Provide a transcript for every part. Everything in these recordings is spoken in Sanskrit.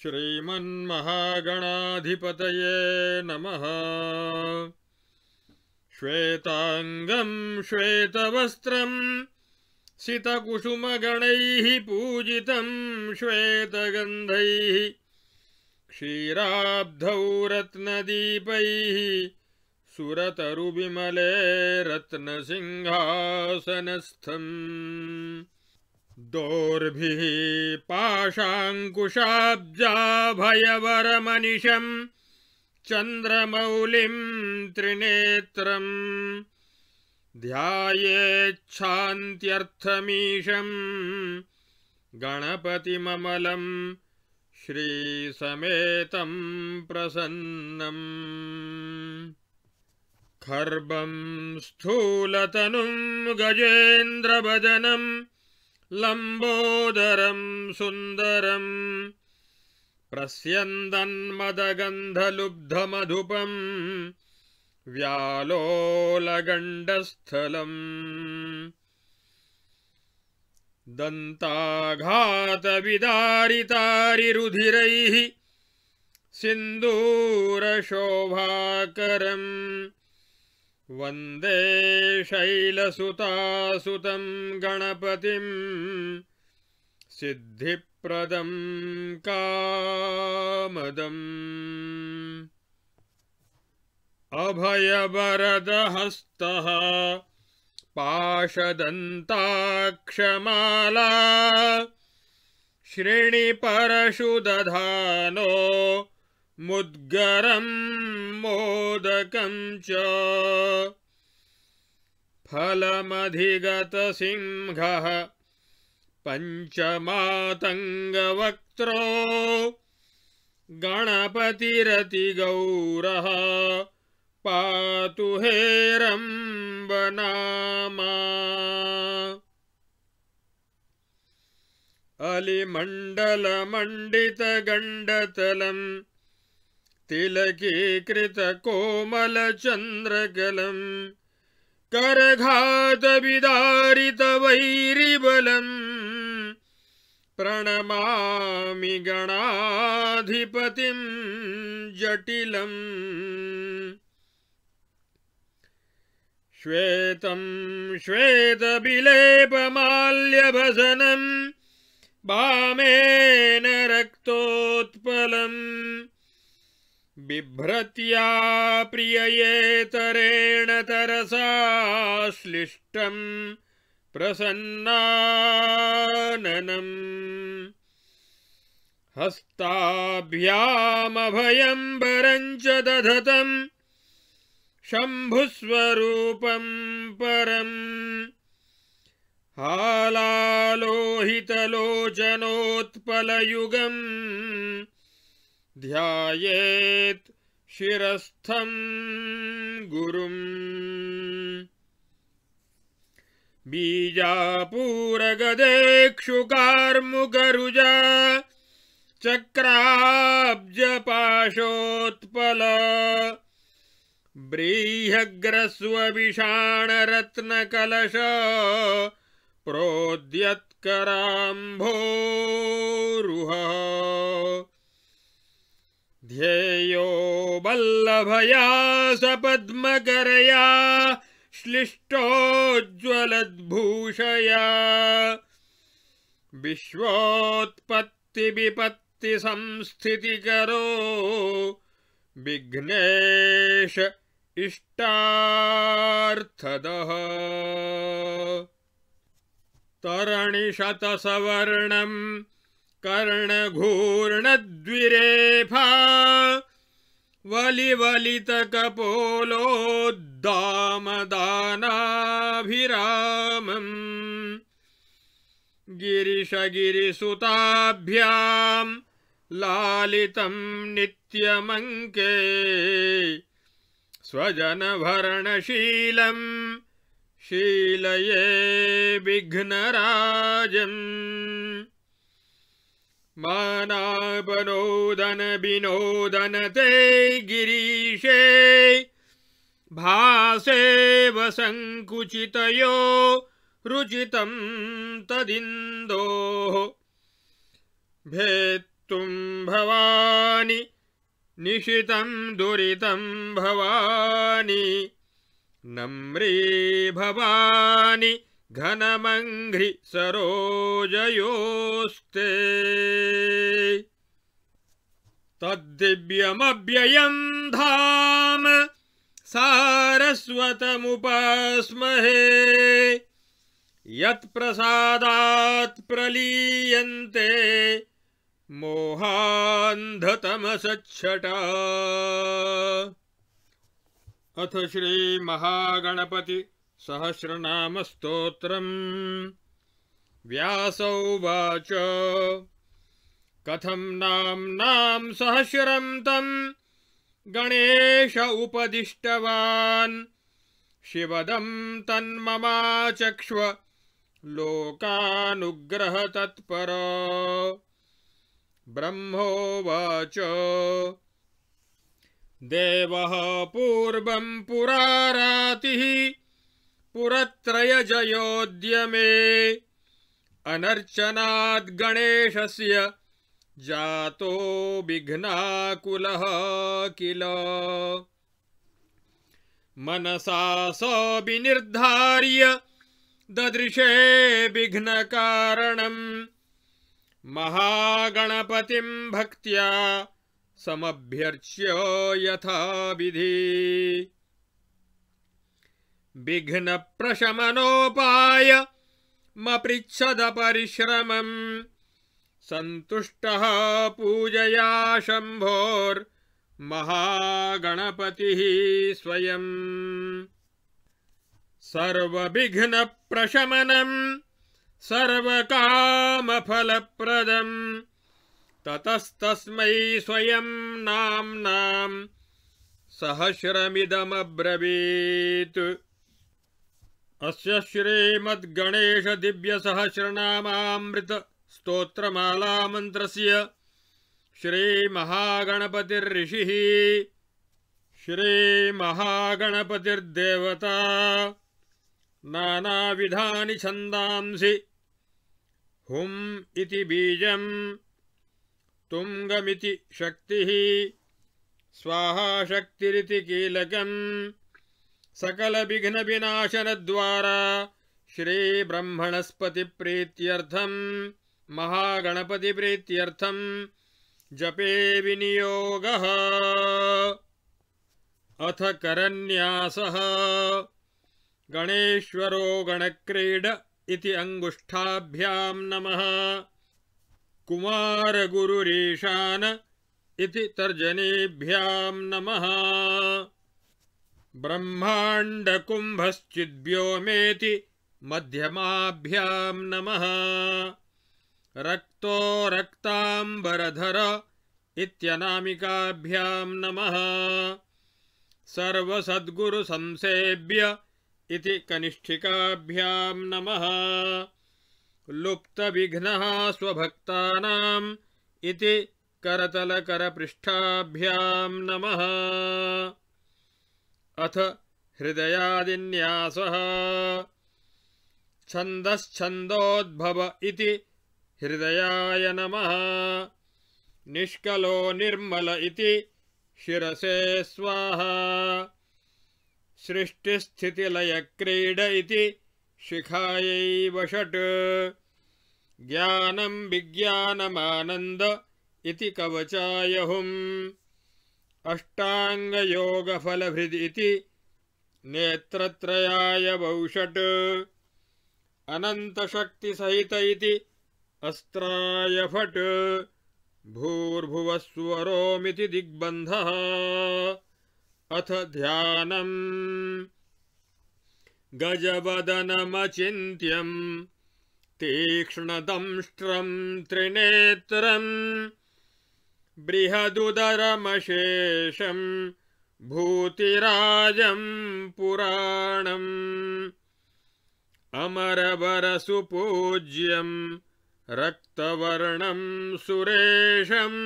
श्रीमन्महागणाधिपतये नमः श्वेताङ्गम् श्वेतवस्त्रम् सितकुसुमगणैः पूजितं श्वेतगन्धैः क्षीराब्धौ रत्नदीपैः सुरतरुविमले रत्नसिंहासनस्थम् दोर्भिः पाशाङ्कुशाब्जाभयवरमनिशम् चन्द्रमौलिम् त्रिनेत्रम् ध्यायेच्छान्त्यर्थमीशम् गणपतिममलम् श्रीसमेतम् प्रसन्नम् खर्बम् स्थूलतनुम् गजेन्द्रभदनम् लम्बोदरम् सुन्दरम् प्रस्यन्दन्मदगन्धलुब्धमधुपम् व्यालोलगण्डस्थलम् दन्ताघातविदारितारिरुधिरैः सिन्दूरशोभाकरम् वन्दे शैलसुतासुतं गणपतिं सिद्धिप्रदं कामदम् अभयवरदहस्तः पाशदन्ताक्षमाला श्रेणिपरशुदधानो। परशुदधानो मुद्गरं मोदकं च फलमधिगतसिंहः पञ्चमातङ्गवक्त्रो गणपतिरतिगौरः पातु हेरम्बनामा अलिमण्डलमण्डितगण्डतलम् तिलकीकृतकोमलचन्द्रकलम् करघातविदारितवैरिबलम् प्रणमामि गणाधिपतिम् जटिलम् श्वेतम् श्वेतविलेपमाल्यभजनम् वामेन रक्तोत्पलम् बिभ्रत्या प्रिययेतरेण तरसाश्लिष्टम् प्रसन्नाननम् हस्ताभ्यामभयम्बरम् च दधतम् शम्भुस्वरूपम् परम् हालालोहितलोचनोत्पलयुगम् ध्यायेत् शिरस्थम् गुरुम् बीजापूरगदेक्षुकार्मुगरुजा चक्राब्जपाशोत्पल ब्रीह्यग्रस्वविषाणरत्नकलश प्रोद्यत्कराम्भोरुह ध्येयो वल्लभया सपद्मकरया श्लिष्टोज्ज्वलद्भूषया विश्वोत्पत्तिविपत्तिसंस्थितिकरो विघ्नेश इष्टार्थदः तरणिशतसवर्णम् कर्णघूर्णद्विरेफा वलिवलितकपोलोद्दामदानाभिरामम् गिरिशगिरिसुताभ्याम् लालितम् नित्यमङ्के स्वजनभरणशीलम् शीलये विघ्नराजम् मानाबनोदनविनोदन ते गिरीशे भासेव सङ्कुचितयो रुचितं तदिन्दोः भेत्तुम् भवानि निशितं दुरितं भवानि भवानि घनमङ्घ्रि सरोजयोस्ते तद्दिव्यमव्ययम् धाम सारस्वतमुपास्महे यत्प्रसादात् प्रलीयन्ते मोहान्धतमसच्छटा अथ श्रीमहागणपति सहस्रनामस्तोत्रम् व्यासौवाच कथम् नाम्नाम् सहस्रम् तम् गणेश उपदिष्टवान् शिवदम् तन्ममाचक्ष्व लोकानुग्रहतत्पर ब्रह्मोवाच देवः पूर्वम् पुरारातिः पुरत्रयजयोद्यमे अनर्चनाद् गणेशस्य जातो विघ्नाकुलः किल मनसा स विनिर्धार्य ददृशे विघ्नकारणम् महागणपतिं भक्त्या समभ्यर्च्य यथा विधि विघ्नप्रशमनोपाय मपृच्छदपरिश्रमम् सन्तुष्टः पूजया शम्भोर्महागणपतिः स्वयम् सर्वविघ्नप्रशमनम् सर्वकामफलप्रदम् ततस्तस्मै स्वयं नाम्नाम् सहस्रमिदमब्रवीत् अश्रीमद्गणेश दिव्य अस्य श्रीमद्गणेशदिव्यसहस्रनामामृतस्तोत्रमालामन्त्रस्य श्रीमहागणपतिर्ऋषिः श्रीमहागणपतिर्देवता नानाविधानि छन्दांसि हुम इति बीजम् तुङ्गमिति शक्ति स्वाहा शक्तिरिति कीलकम् सकल सकलविघ्नविनाशनद्वारा श्रीब्रह्मणस्पतिप्रीत्यर्थम् महागणपतिप्रीत्यर्थम् जपे विनियोगः अथ करन्यासः गणेशरो गणक्रीड इति अङ्गुष्ठाभ्यां नमः कुमारगुरुरीशान इति तर्जनेभ्यां नमः ब्रह्माण्डकुम्भश्चिद्भ्योमेति मध्यमाभ्याम् नमः रक्तो रक्ताम्बरधर इत्यनामिकाभ्याम् नमः सर्वसद्गुरुसंसेव्य इति कनिष्ठिकाभ्याम् नमः लुप्तविघ्नः स्वभक्तानाम् इति करतलकरपृष्ठाभ्याम् नमः अथ हृदयादिन्यासः छन्दश्छन्दोद्भव इति हृदयाय नमः निष्कलो निर्मल इति शिरसे स्वाहा सृष्टिस्थितिलयक्रीड इति शिखायैव षट् ज्ञानं विज्ञानमानन्द इति कवचायहुम् अष्टाङ्गयोगफलहृदिति नेत्रत्रयाय बहुषट् अनन्तशक्तिसहित इति अस्त्राय फट् भूर्भुवस्वरोमिति दिग्बन्धः अथ ध्यानम् गजवदनमचिन्त्यम् तीक्ष्णदंष्ट्रम् त्रिनेत्रम् बृहदुदरमशेषम् भूतिराजम् पुराणम् अमरवरसुपूज्यम् रक्तवर्णम् सुरेशम्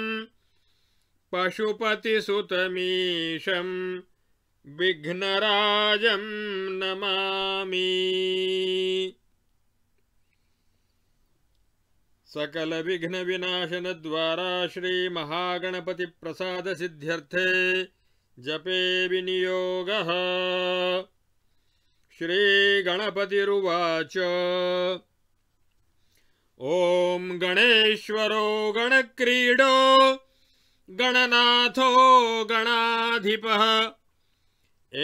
पशुपतिसुतमीशम् विघ्नराजम् नमामि सकल विघ्न विनाशन द्वारा श्री महागणपति प्रसाद सिद्ध्यर्थे जपे विनियोगः श्रीगणपतिरुवाच ॐ गणेश्वरो गणक्रीडो गणनाथो गणाधिपः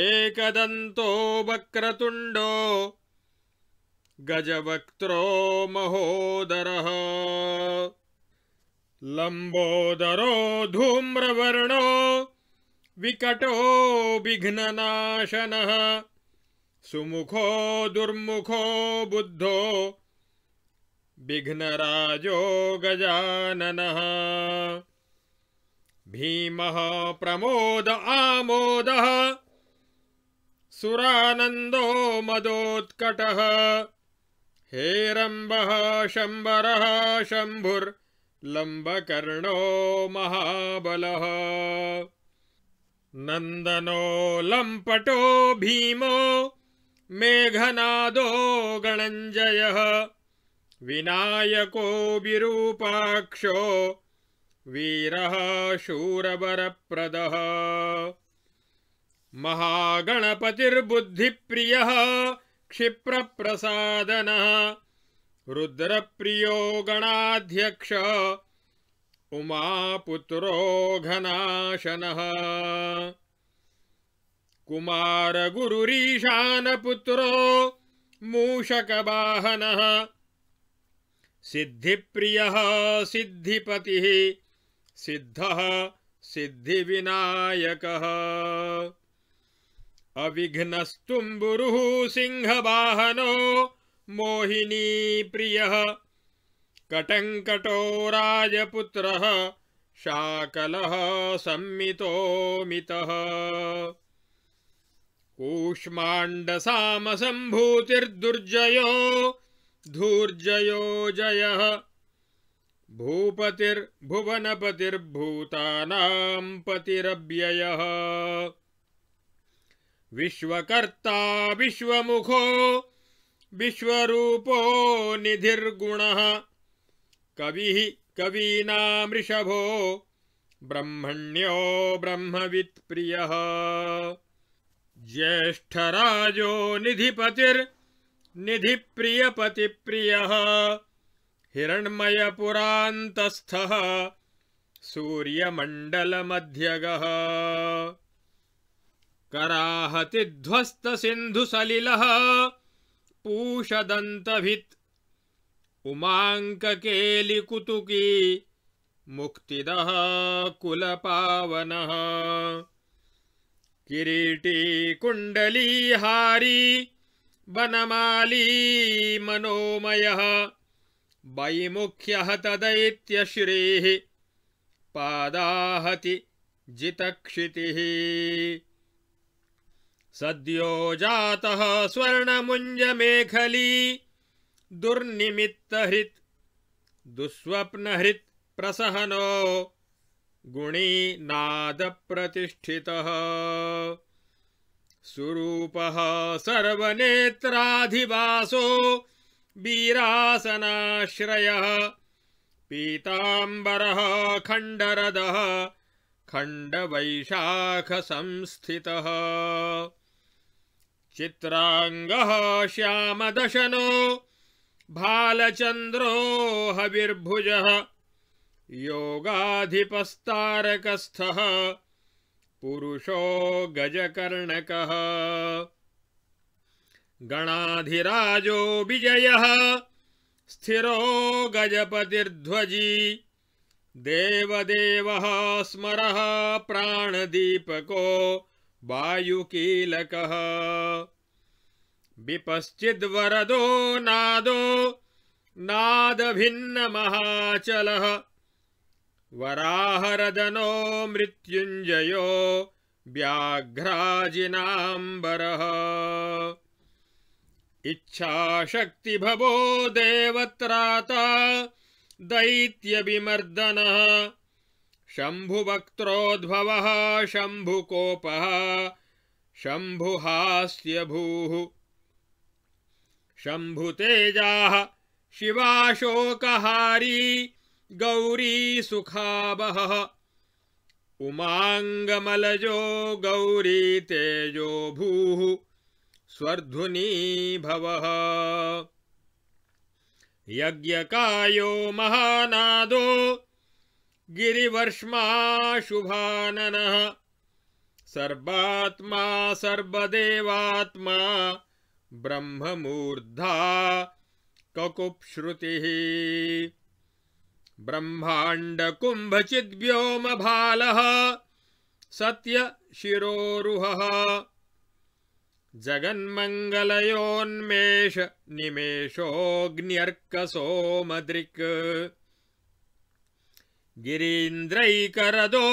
एकदंतो वक्रतुंडो गजवक्त्रो महोदरः लंबोदरो धूम्रवर्णो विकटो विघ्ननाशनः सुमुखो दुर्मुखो बुद्धो विघ्नराजो गजाननः भीमः प्रमोद आमोदः सुरानंदो मदोत्कटः हेरंब शंबर शम्भुर्लम्बकर्णो महाबल नंदनो लंपटो भीमो मेघनादो गणंजय विनायको विरूपाक्षो प्रद महागणपतिर्बुद्धि महागणपतिर्बुद्धिप्रियः क्षिप्र रुद्र रुद्रप्रियो गणाध्यक्ष उमापुत्रो घनाशन कुमार गुरुरीशान पुत्रो मूषक घनाशनः सिद्धि प्रिय सिद्धिपति सिद्ध सिद्धि विनायक अविघ्नस्तुम्बुरुः सिंहवाहनो मोहिनी प्रियः कटङ्कटो राजपुत्रः शाकलः सम्मितोमितः कूष्माण्डसामसम्भूतिर्दुर्जयो धूर्जयो जयः भूपतिर्भुवनपतिर्भूतानां पतिरव्ययः विश्वकर्ता विश्वमुखो विश्वरूपो निधिर्गुणः कवीना मृषभो ब्रह्मण्यो ब्रह्मवित्प्रियः ज्येष्ठराजो निधिपतिर्निधिप्रियपतिप्रियः हिरण्मयपुरान्तस्थः सूर्यमण्डलमध्यगः कराहतिध्वस्त कराहतिध्वस्तसिन्धुसलिलः पूषदन्तभित् उमाङ्ककेलिकुतुकी मुक्तिदः कुलपावनः किरीटी कुण्डलीहारी वनमाली मनोमयः वैमुख्यः तदैत्यश्रीः पादाहति जितक्षितिः सद्यो जातः स्वर्णमुञ्जमेखली दुर्निमित्तहृत् दुःस्वप्नहृत् प्रसहनो गुणीनादप्रतिष्ठितः सुरूपः सर्वनेत्राधिवासो वीरासनाश्रयः पीताम्बरः खण्डरदः खण्डवैशाखसंस्थितः श्याम दशनो भालचंद्रो हविर्भुजः योगाधिपस्तारकस्थः पुरुषो गजकर्णकः गणाधिराजो विजयः स्थिरो गजपतिर्ध्वजी देवदेवः स्मरः प्राणदीपको वायुकीलक विपश्चिवरदो नादो महाचल वराहरदनो व्याघ्राजिनाबर इच्छाशक्ति भवो देवत्राता विमर्दन शम्भुवक्त्रोद्भवः शम्भुकोपः शम्भुहास्यभूः शम्भुतेजाः शिवाशोकहारी गौरी सुखाब उमाङ्गमलजो गौरी तेजो भू स्वर्धुनी भव यज्ञकायो महानादो गिरिवर्ष्माशुभाननः सर्वात्मा सर्वदेवात्मा ब्रह्म मूर्धा ब्रह्मांड कुंभचिद व्योम ब्रह्ममूर्धा ककुप्श्रुतिः ब्रह्माण्डकुम्भचिद्व्योमभालः सत्यशिरोरुहः जगन्मङ्गलयोन्मेष निमेषोऽग्न्यर्कसोमदृक् गिरीन्द्रैकरदो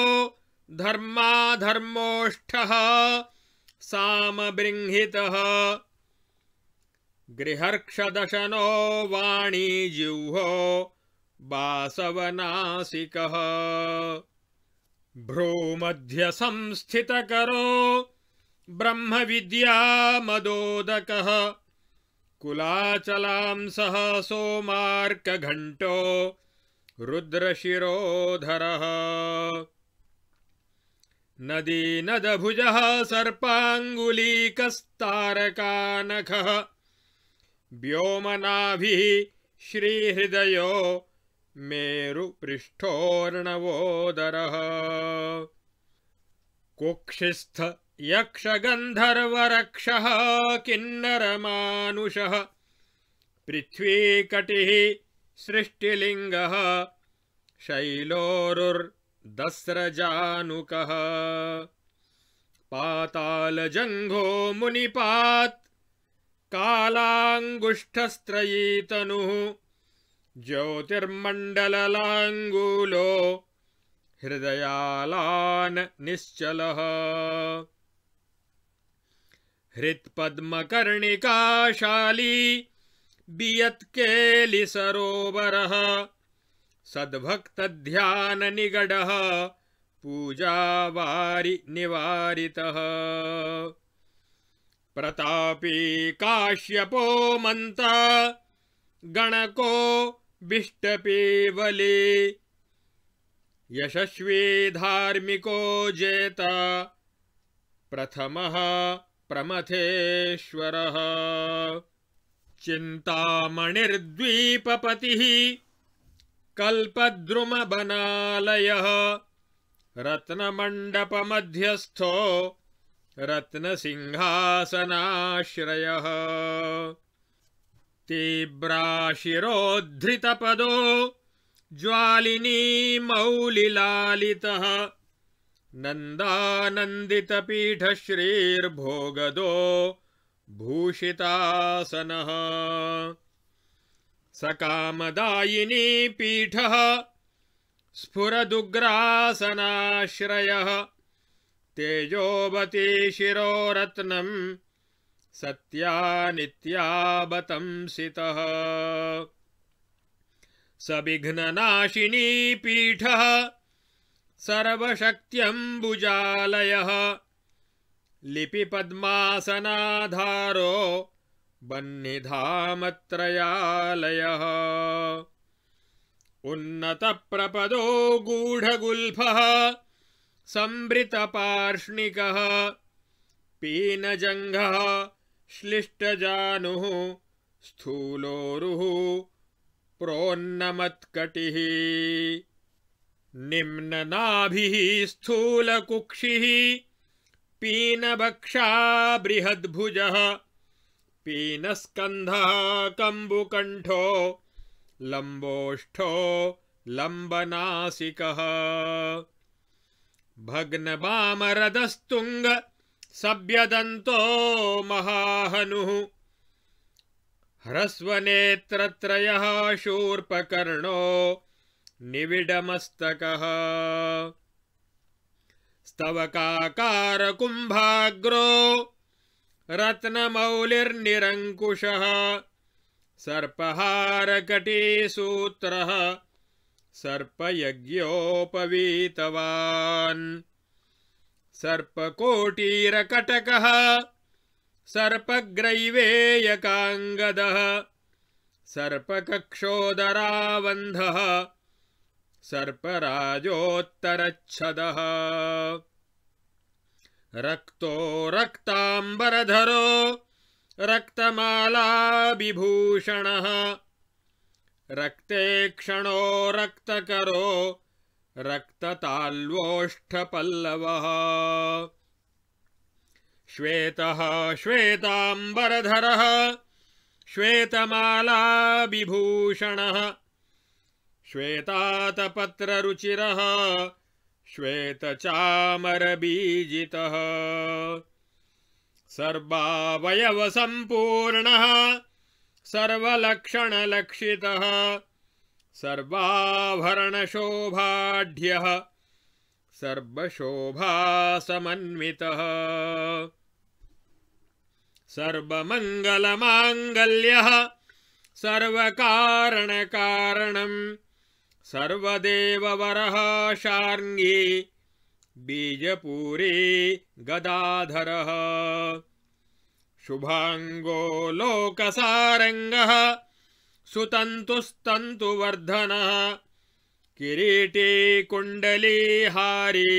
धर्माधर्मोष्ठः सामबृंहितः गृहर्क्षदशनो वाणीजिह्वो बासवनासिकः भ्रूमध्यसंस्थितकरो ब्रह्मविद्यामदोदकः कुलाचलां सह सोमार्कघण्टो रुद्रशिरोधरः नदीनदभुजः सर्पाङ्गुलीकस्तारकानखः व्योमनाभिः श्रीहृदयो मेरुपृष्ठोऽर्णवोदरः कुक्षिस्थ यक्षगन्धर्वरक्षः किन्नरमानुषः पृथ्वीकटिः सृष्टिलिङ्गः शैलोरुर्दस्रजानुकः पातालजङ्घो मुनिपात् कालाङ्गुष्ठस्त्रयीतनुः ज्योतिर्मण्डललाङ्गूलो हृदयालान् निश्चलः हृत्पद्मकर्णिकाशाली निगढ़ पूजा वारी निवारितः प्रतापी काश्यपो मंता गणको विष्टपीवली यशस्वी धार्मिको जेता प्रथमः प्रमथेश्वरः चिन्तामणिर्द्वीपपतिः कल्पद्रुमबनालयः रत्नमण्डपमध्यस्थो रत्नसिंहासनाश्रयः तीव्राशिरोद्धृतपदो ज्वालिनीमौलिलालितः नन्दानन्दितपीठश्रीर्भोगदो भूषितासनः सकामदायिनीपीठः स्फुरदुग्रासनाश्रयः तेजोवतिशिरोरत्नं सत्या नित्या बतंसितः सविघ्ननाशिनीपीठः सर्वशक्त्यम्बुजालयः लिपि पद्मासनाधारो बन्निधामत्रयालय लिपिपद्मासनाधारो बह्निधामत्रयालयः उन्नतप्रपदो गूढगुल्फः संभृतपार्ष्णिकः पीनजङ्घः श्लिष्टजानुः स्थूलोरुः प्रोन्नमत्कटिः निम्ननाभिः स्थूलकुक्षिः पीनभक्षा पीनस्कंध कंबुकंठो लंबोष्ठो लंबनासीक भग्न बामरदस्तुंग सभ्यदन्तो महाहनुः ह्रस्वनेत्रत्रयः शूर्पकर्णो निविडमस्तकः स्तवकाकारकुम्भाग्रो रत्नमौलिर्निरङ्कुशः सर्पहारकटीसूत्रः सर्पयज्ञोपवीतवान् सर्पकोटीरकटकः सर्पग्रैवेयकाङ्गदः सर्पकक्षोदरावन्धः सर्पराजोत्तरछद रक्तो रक्ताम्बरधरो रक्तमालाविभूषणः रक्ते क्षणो रक्तकरो रक्तताल्वोष्ठपल्लवः श्वेतः श्वेताम्बरधरः श्वेतमालाविभूषणः श्वेतातपत्ररुचिरः श्वेतचामरबीजितः सर्वक्षण सर्वलक्षणलक्षितः सर्वाभरणशोभाढ्यः सर्वशोभासमन्वितः सर्वमङ्गलमाङ्गल्यः सर्वकारणकारणम् सर्वदेववरः बीजपूरी गदाधरः शुभाङ्गो लोकसारङ्गः सुतन्तुस्तन्तुवर्धनः किरीटी कुण्डलीहारी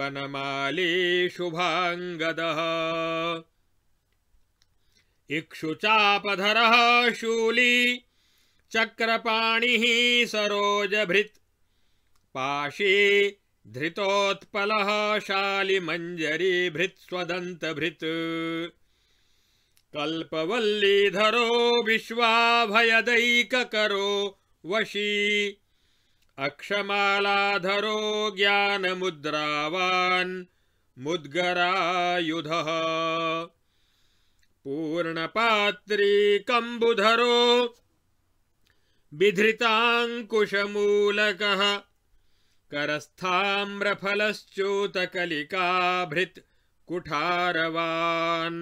बनमाली शुभाङ्गदः इक्षुचापधरः शूली चक्रपाणिः सरोजभृत् पाशी धृतोत्पलः शालिमञ्जरीभृत् स्वदन्तभृत् कल्पवल्लीधरो विश्वाभयदैककरो वशी अक्षमालाधरो ज्ञान ज्ञानमुद्रावान् मुद्गरायुधः पूर्णपात्री कंबुधरो विधृताकुशमूलक करस्थाम्रफलश्चूतकलिकाभृत् कुठारवान्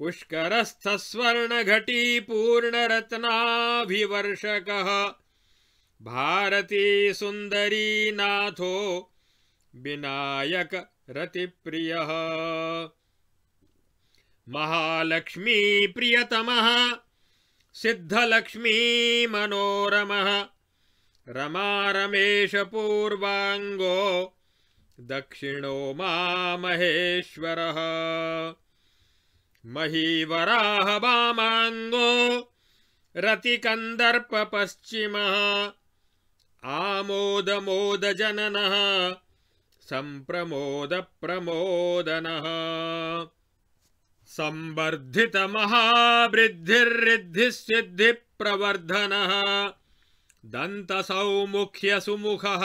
पुष्करस्थस्वर्णघटीपूर्णरत्नाभिवर्षकः भारतीसुन्दरीनाथो विनायकरतिप्रियः महालक्ष्मीप्रियतमः सिद्धलक्ष्मी मनोरम रमा रमेशपूर्वाङ्गो दक्षिणो मा महेश्वरः महीवराह वामाङ्गो रतिकन्दर्पपश्चिमः आमोदमोदजननः सम्प्रमोदप्रमोदनः संवर्धित सिद्धि प्रवर्धन दंत मुख्य सम्बर्धितमहावृद्धिर्रिद्धिसिद्धिप्रवर्धनः दन्तसौमुख्यसुमुखः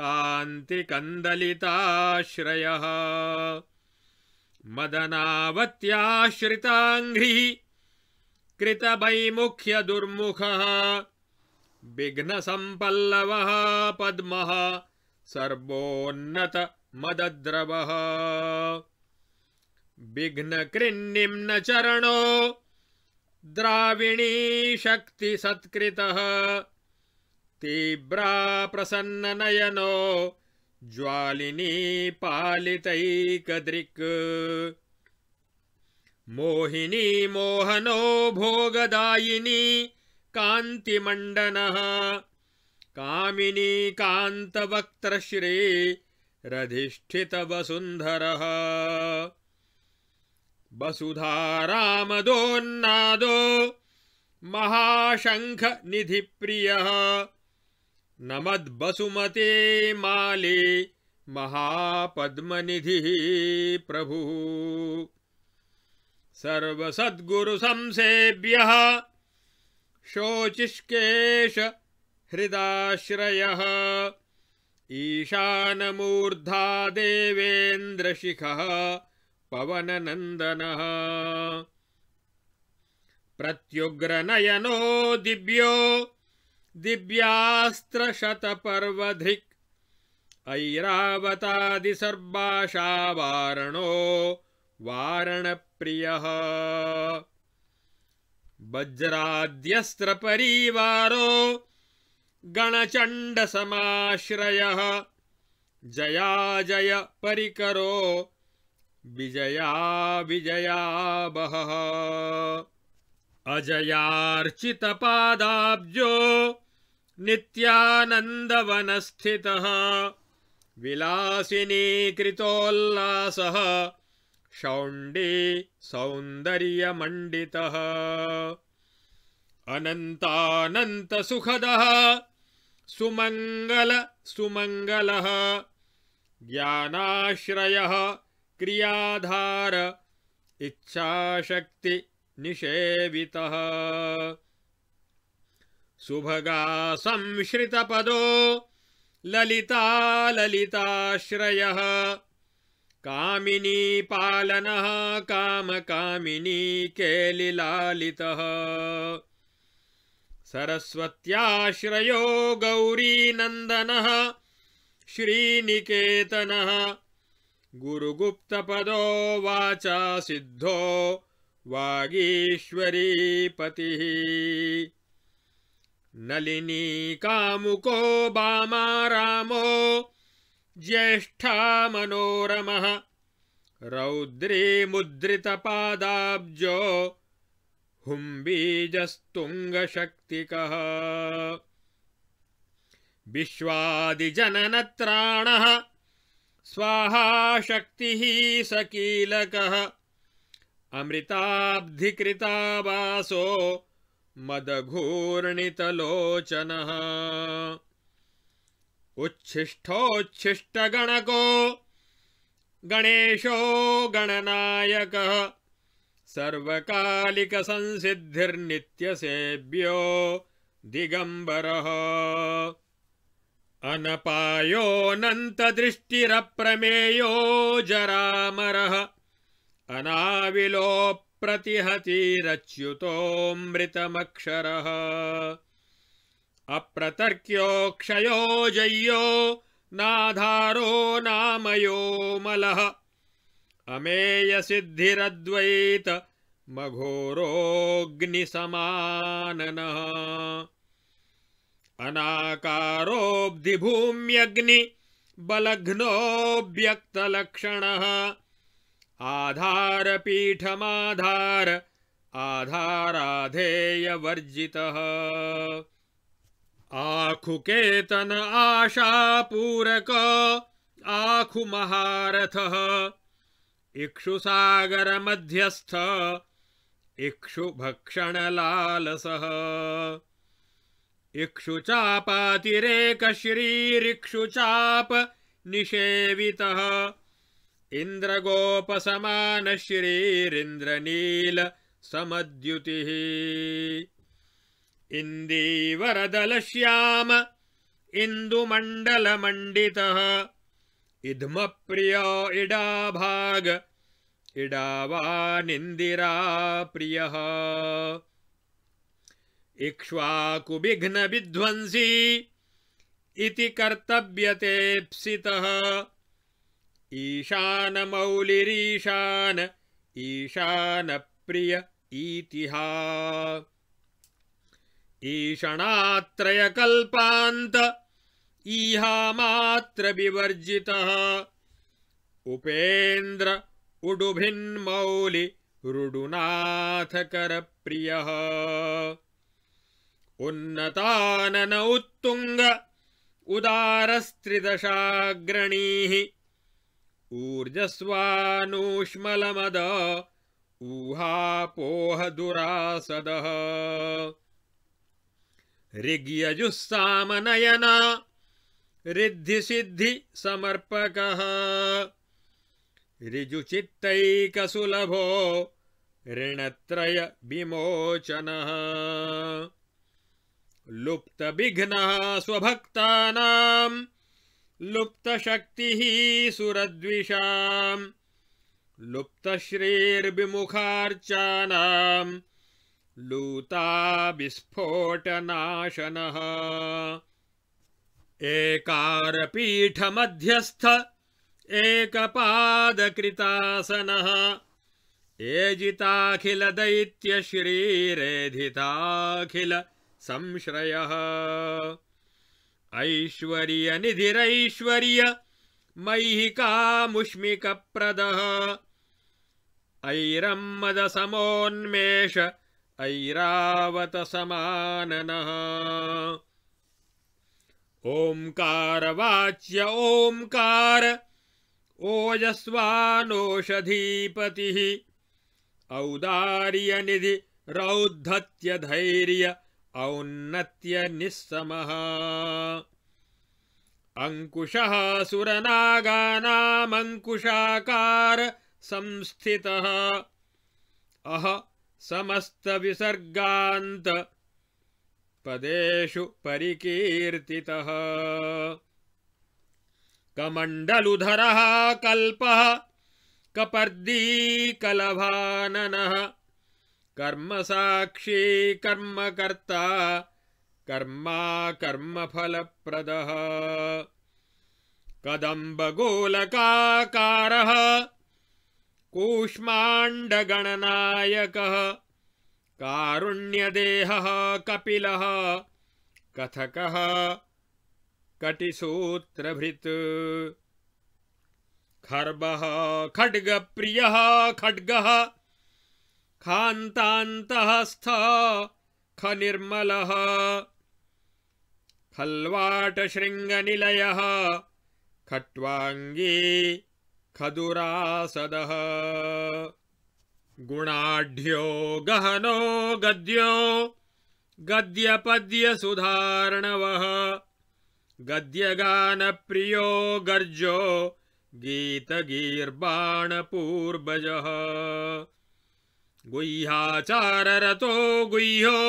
कान्तिकन्दलिताश्रयः दुर्मुख विघ्न विघ्नसम्पल्लवः पद्मः मदद्रव शक्ति द्राविणीशक्तिसत्कृतः तीव्रा प्रसन्ननयनो ज्वालिनी पालितैकदृक् मोहिनी मोहनो भोगदायिनी कान्तिमण्डनः कामिनी रधिष्ठितवसुन्धरः वसुधारामदोन्नादो प्रिय न मद्वसुमते माले महापद्मनिधिः प्रभुः सर्वसद्गुरुसंसेव्यः शोचिष्केश हृदाश्रयः ईशानमूर्धा देवेन्द्रशिखः पवननन्दनः प्रत्युग्रनयनो दिव्यो दिव्यास्त्रशतपर्वधिक् ऐरावतादिसर्वाशावारणो वारणप्रियः वज्राद्यस्त्रपरिवारो गणचण्डसमाश्रयः जय परिकरो विजया विजया बह अजयार्चितपादाब्जो नित्यानन्दवनस्थितः विलासिनी कृतोल्लासः शौण्डी सौन्दर्यमण्डितः अनन्तानन्तसुखदः सुमंगल सुमङ्गलः ज्ञानाश्रय क्रियाधार इच्छाशक्ति निषेविता सुभगा संश्रित पदो ललिता ललिताश्रय कामिनी पालन पालनः कामकामिनी केलिलालितः सरस्वत्याश्रयो गौरी नंदन श्रीनिकेतन पदो वाचा सिद्धो पति नलिनी कामुको बामा रामो ज्येष्ठा मनोरमः रौद्रीमुद्रितपादाब्जो हुम्बीजस्तुङ्गशक्तिकः विश्वादिजननत्राणः स्वाहा शक्ति सकीलकः अमृताब्धिकृता मदघूर्णितोचन मदघूर्णितलोचनः उच्छिष्ठोच्छिष्टगणको गणेशो गणनायकः सर्वकालिकसंसिद्धिर्नित्यसेव्यो दिगम्बरः अनपायोऽनन्तदृष्टिरप्रमेयो जरामरः अनाविलोऽप्रतिहति रच्युतोऽमृतमक्षरः अप्रतर्क्यो क्षयो जय्यो नाधारो नामयोमलः अमेयसिद्धिरद्वैतमघोरोऽग्निसमाननः अनाकारोऽब्धिभूम्यग्नि बलघ्नोऽव्यक्तलक्षणः आधारपीठमाधार आधाराधेयवर्जितः आखुकेतन आशापूरक आखुमहारथः इक्षुसागरमध्यस्थ इक्षुभक्षणलालसः इक्षु चापातिरेक श्रीरिक्षुचाप निषेवितः इन्द्रगोपसमानश्रीरिन्द्रनील समद्युतिः इन्दीवरदलश्याम इन्दुमण्डलमण्डितः इद्मप्रिय इडाभाग इडावानिन्दिरा प्रियः इक्ष्वाकुविघ्नविध्वंसी इति कर्तव्यतेप्सितः ईशानमौलिरीशान ईशानप्रिय ईतिहा ईषणात्रयकल्पान्त ईहामात्रविवर्जितः उपेन्द्र उडुभिन्मौलि रुडुनाथकरप्रियः उन्नतानन उत्तुङ्ग उदारस्त्रिदशाग्रणीः ऊर्जस्वानूष्मलमद ऊहापोहदुरासदः ऋग्यजुः रिद्धिसिद्धि ऋद्धिसिद्धिसमर्पकः ऋजुचित्तैकसुलभो ऋणत्रय लुप्तविघ्नः स्वभक्तानाम् लुप्तशक्तिः सुरद्विषाम् लुप्तश्रीर्विमुखार्चानाम् लूता विस्फोटनाशनः एकारपीठमध्यस्थ एकपादकृतासनः एजिताखिल दैत्यश्रीरेधिताखिल संश्रय संश्रयः ऐश्वर्यनिधिरैश्वर्य ओंकार वाच्य ओंकार ओङ्कारवाच्य ओङ्कार निधि औदार्यनिधि धैर्य औन्नत्यनिःसमः अङ्कुशः सुरनागानामङ्कुशाकार संस्थितः अह पदेषु परिकीर्तितः कमण्डलुधरः कल्पः कपर्दीकलभाननः कर्म कर्मकर्ता कर्मा कर्मफलप्रदः कदम्बगोलकाकारः कूष्माण्डगणनायकः कारुण्यदेहः कपिलः कथकः कटिसूत्रभृत् खर्वः खड्गप्रियः खड्गः खान्तान्तःस्थ खनिर्मलः खल्वाटशृङ्गनिलयः खट्वाङ्गी खदुरासदः गुणाढ्यो गहनो गद्यो गद्यपद्यसुधार्णवः गद्यगानप्रियो गर्जो गीतगीर्बाणपूर्वजः गुह्याचाररतो गुह्यो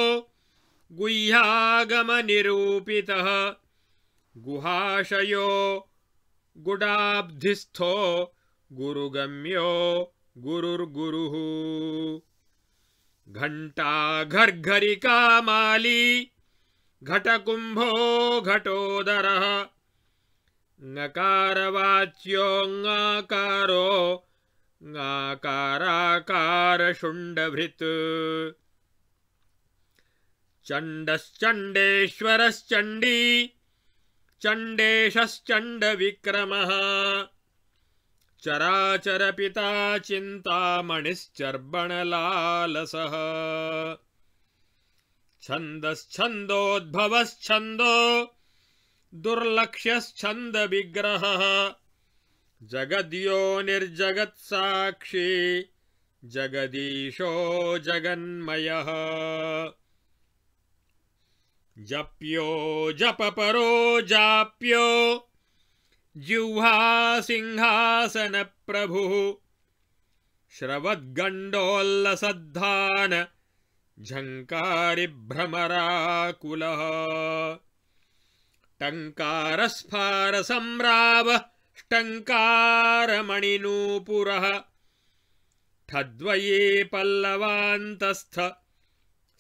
गुह्यागमनिरूपितः गुहाशयो गुडाब्धिस्थो गुरुगम्यो गुरुर्गुरुः घण्टाघर्घरिकामाली घटकुम्भो घटोदरः ङकारवाच्योऽङकारो कारशुण्डभृत् चण्डश्चण्डेश्वरश्चण्डी चण्डेशश्चण्डविक्रमः चराचरपिता चिन्तामणिश्चर्बणलालसः छन्दश्छन्दोद्भवश्छन्दो दुर्लक्ष्यश्छन्दविग्रहः जगद्यो निर्जगत्साक्षी जगदीशो जगन्मय जप्यो परो जाप्यो जिह्वा भ्रमराकुल टंकार स्फार सम्राव टङ्कारमणिनूपुरः ठद्वये पल्लवान्तस्थ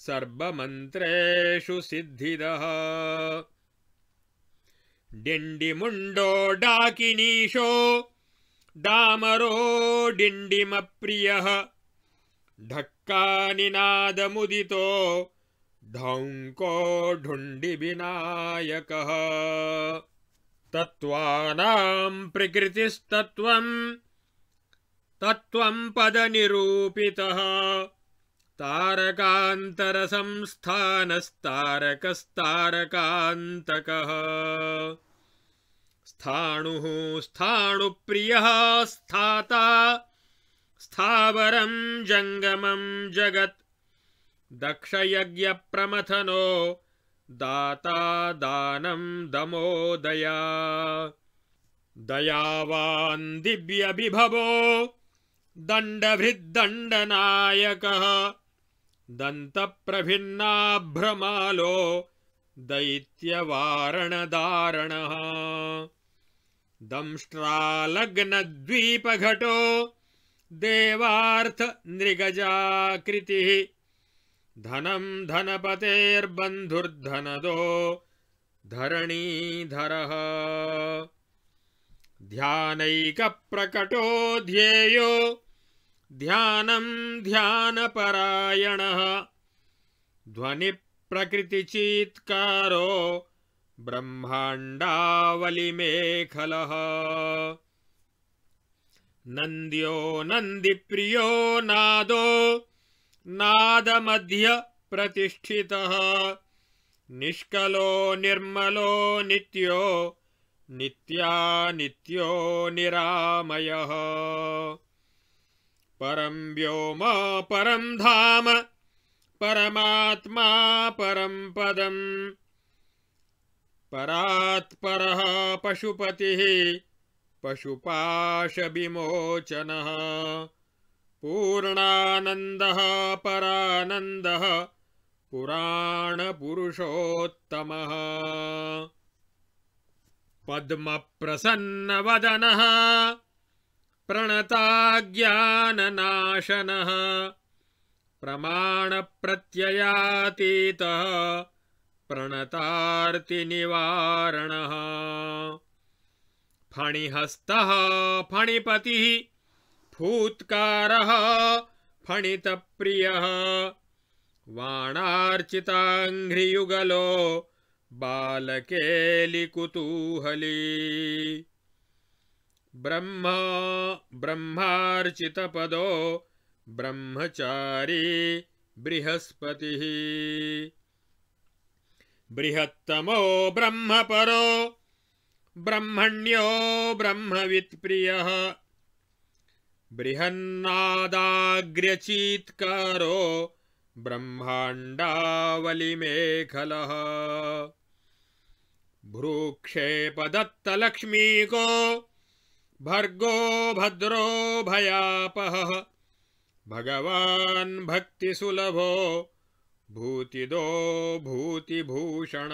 सर्वमन्त्रेषु सिद्धिदः डिण्डिमुण्डो डाकिनीशो डामरो डिण्डिमप्रियः ढक्कानिनादमुदितो ढुण्डिविनायकः तत्त्वानाम् प्रकृतिस्तत्त्वम् तत्त्वम् पदनिरूपितः तारकान्तरसंस्थानस्तारकस्तारकान्तकः स्थाणुः स्थाणुप्रियः स्थाता स्थावरम् जङ्गमम् जगत् दक्षयज्ञप्रमथनो दाता दानं दमो दया दयावान् दिव्यभिभवो दण्डभृद्दण्डनायकः दन्तप्रभिन्नाभ्रमालो दैत्यवारणदारणः दंष्ट्रालग्नद्वीपघटो देवार्थनृगजाकृतिः धनम् धनपतेर्बन्धुर्धनदो धरणीधरः ध्यानैकप्रकटो ध्येयो ध्यानम् ध्यानपरायणः ध्वनिप्रकृतिचीत्कारो ब्रह्माण्डावलिमेखलः नन्द्यो नन्दिप्रियो नादो नाद मध्य प्रतिष्ठितः निष्कलो निर्मलो नित्यो नित्या नित्यो निरामयः परम व्योम परम धाम परमात्मा परम पदम परात्पर पशुपति पशुपाश विमोचन पूर्णानन्दः परानन्दः पुराणपुरुषोत्तमः पद्मप्रसन्नवदनः प्रणताज्ञाननाशनः प्रमाणप्रत्ययातीतः प्रणतार्तिनिवारणः फणिहस्तः फणिपतिः फणित फणितप्रियः वाणार्चिताङ्घ्रियुगलो बालकेलिकुतूहली ब्रह्मार्चित ब्रह्मार्चितपदो ब्रह्मचारी बृहस्पति बृहत्तमो ब्रह्मपरो ब्रह्मण्यो ब्रह्म ब्रह्मवित्प्रियः बृहन्नादाग्र्यचीत्कारो ब्रह्माण्डावलिमेखलः भ्रूक्षेपदत्तलक्ष्मीको भर्गो भद्रो भयापह भगवान् भक्तिसुलभो भूतिदो भूतिभूषण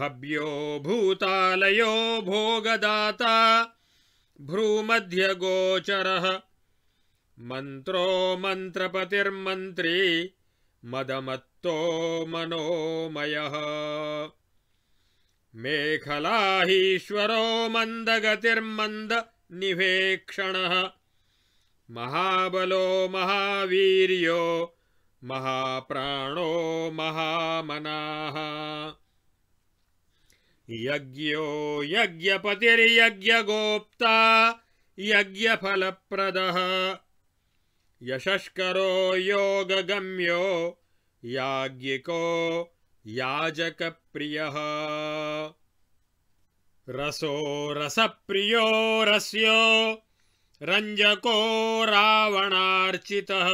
भव्यो भूतालयो भोगदाता भ्रूमध्यगोचरः मन्त्रो मन्त्रपतिर्मन्त्री मदमत्तो मनोमयः मेखलाहीश्वरो मन्दगतिर्मन्दनिवेक्षणः महाबलो महावीर्यो महाप्राणो महामनाः यज्ञो यज्ञपतिर्यज्ञगोप्ता यज्ञफलप्रदः यशस्करो योगगम्यो याज्ञिको याजकप्रियः रसो रसप्रियो रस्यो रंजको रावणार्चितः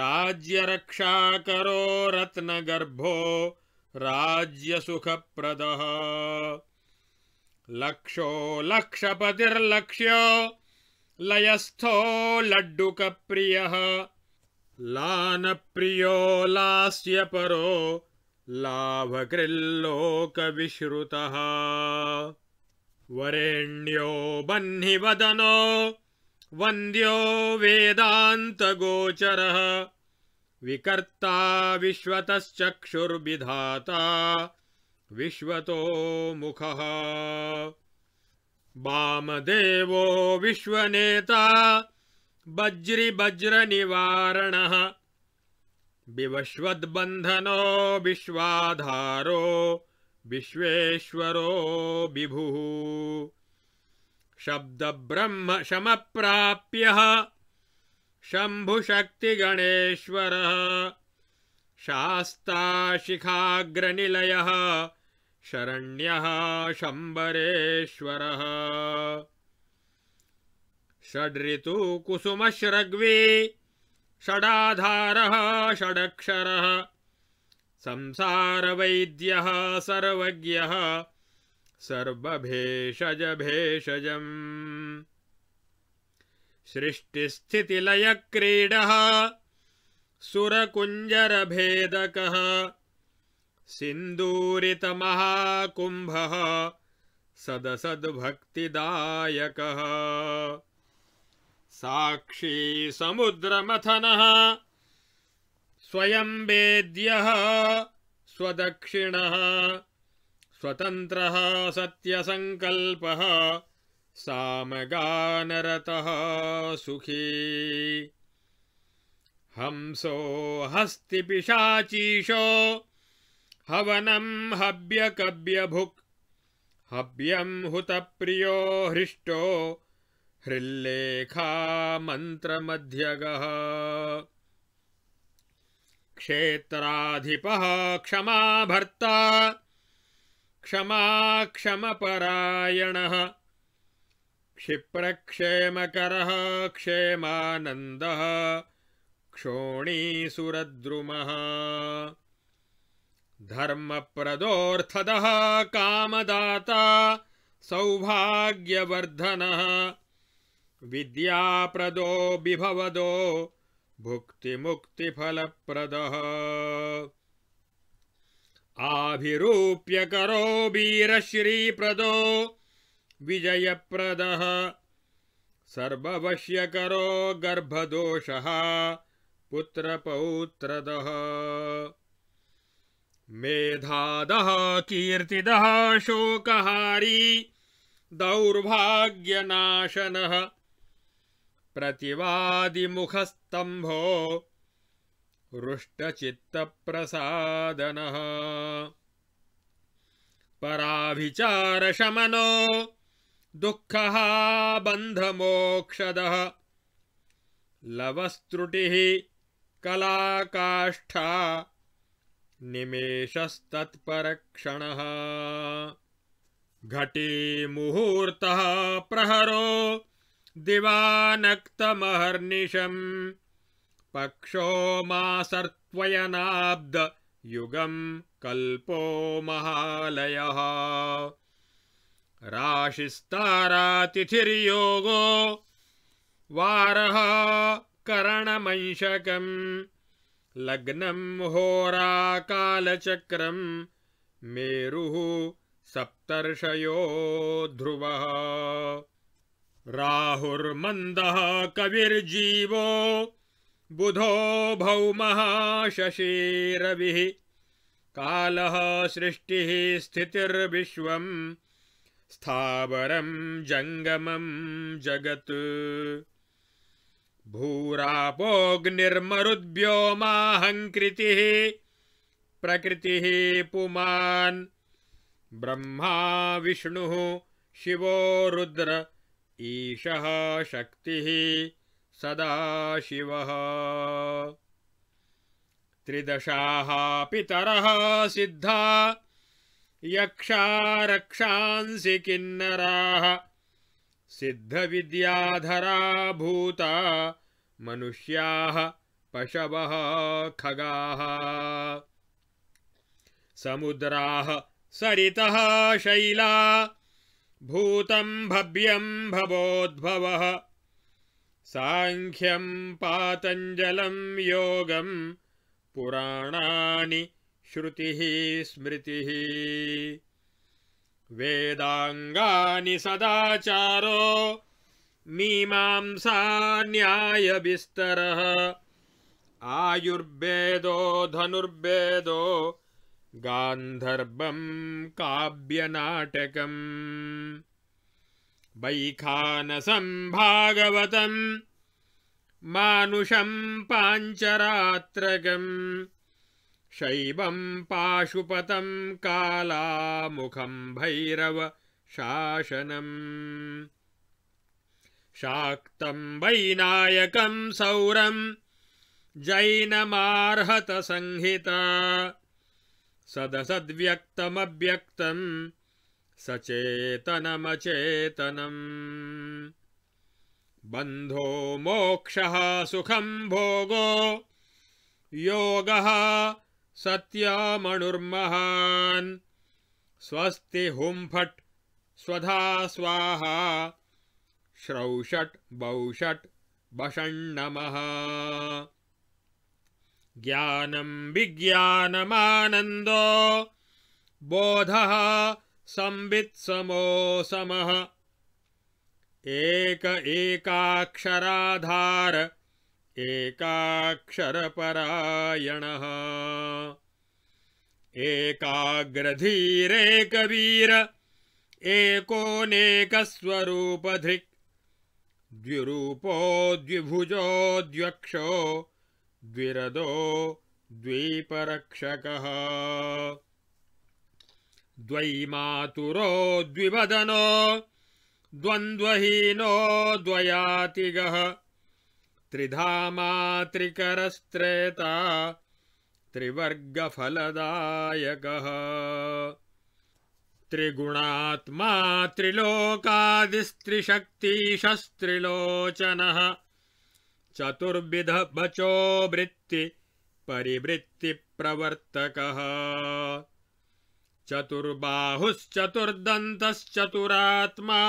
राज्यरक्षाकरो रत्नगर्भो राज्यसुखप्रदः लक्षो लक्षपतिर्लक्ष्य लयस्थो लड्डुकप्रियः लानप्रियो लास्यपरो लाभकृल्लोकविश्रुतः वरेण्यो बह्निवदनो वन्द्यो वेदान्तगोचरः विकर्ता विश्वतश्चक्षुर्विधाता विश्वतो मुखः वामदेवो विश्वनेता वज्रिवज्रनिवारणः विवश्वद्बन्धनो विश्वाधारो विश्वेश्वरो विभुः शब्दब्रह्मशमप्राप्यः शम्भुशक्तिगणेश्वरः शास्ताशिखाग्रनिलयः शरण्यः शम्बरेश्वरः षड्रितुकुसुमश्रग्वी षडाधारः षडक्षरः संसारवैद्यः सर्वज्ञः सर्वभेषजभेषजम् सृष्टिस्थितिलयक्रीडः सुरकुञ्जरभेदकः सिन्दूरितमहाकुम्भः सदसद्भक्तिदायकः साक्षीसमुद्रमथनः स्वयं वेद्यः स्वदक्षिणः स्वतन्त्रः सत्यसङ्कल्पः सामगानरतः सुखी हंसो हस्तिपिशाचीशो हवनम हव्यकव्यभुक् हव्यं हुतप्रियो हृष्टो हृल्लेखामन्त्रमध्यगः क्षेत्राधिप क्षमा भर्ता क्षमा क्षमपरायणः क्षिप्रक्षेमकरः क्षेमानन्दः क्षोणीसुरद्रुमः धर्मप्रदोऽर्थदः कामदाता सौभाग्यवर्धनः विद्याप्रदो विभवदो भुक्तिमुक्तिफलप्रदः आभिरूप्यकरो वीरश्रीप्रदो विजयप्रदः गर्भदोष गर्भदोषः पुत्रपौत्रदः मेधाद कीर्तिदः शोकहारी दौर्भाग्यनाशनः प्रतिवादिमुखस्तम्भो रुष्टचित्तप्रसादनः पराभिचारशमनो बन्धमोक्षदः लवस्त्रुटिः कलाकाष्ठा निमेषस्तत्परक्षणः मुहूर्तः प्रहरो दिवानक्तमहर्निशम् पक्षो मासर्त्वयनाब्द युगम् कल्पो महालयः राशिस्तारातिथिर्योगो वारः करणमंशकं होरा होराकालचक्रं मेरुः सप्तर्षयो ध्रुवः राहुर्मन्दः कविर्जीवो बुधो भौमः शशिरविः कालः सृष्टिः स्थितिर्विश्वम् स्थावरं जङ्गमं जगत् भूरापोऽग्निर्मरुद्व्योमाहङ्कृतिः प्रकृतिः पुमान् ब्रह्मा विष्णुः शिवो रुद्र ईशः शक्तिः सदाशिवः त्रिदशाः पितरः सिद्धा यक्षारक्षांसि किन्नराः सिद्धविद्याधरा भूता मनुष्याः पशवः खगाः समुद्राः सरितः शैला भूतं भव्यम् भवोद्भवः साङ्ख्यम् पातञ्जलं योगं पुराणानि श्रुतिः स्मृतिः वेदाङ्गानि सदाचारो मीमांसा न्यायविस्तरः आयुर्वेदो धनुर्वेदो गान्धर्वम् काव्यनाटकम् वैखानसम् भागवतम् मानुषम् पाञ्चरात्रकम् शैवम् पाशुपतम् कालामुखम् भैरव शासनम् शाक्तम् वैनायकम् सौरम् जैनमार्हत संहिता सदसद्व्यक्तमव्यक्तम् सचेतनमचेतनम् बन्धो मोक्षः सुखम् भोगो योगः सत्यामणुर्महान् स्वस्ति हुं फट् स्वधा स्वाहा श्रौषट् बौषट् बषण्णमः ज्ञानं विज्ञानमानन्दो बोधः संवित्समो समः एक एकाक्षराधार एकाक्षरपरायण एकाग्रधीरे कबीर एकोऽनेकस्वरूपधिक् द्विरूपो द्विभुजो द्व्यक्षो द्विरदो द्विपरक्षकः द्वैमातुरो द्विवदनो द्वन्द्वहीनो द्वयातिगः त्रिधामात्रिकरस्त्रेता त्रिवर्गफलदायकः त्रिगुणात्मा त्रिलोकादिस्त्रिशक्तीशस्त्रिलोचनः चतुर्विधभचो वृत्तिपरिवृत्तिप्रवर्तकः चतुर्बाहुश्चतुर्दन्तश्चतुरात्मा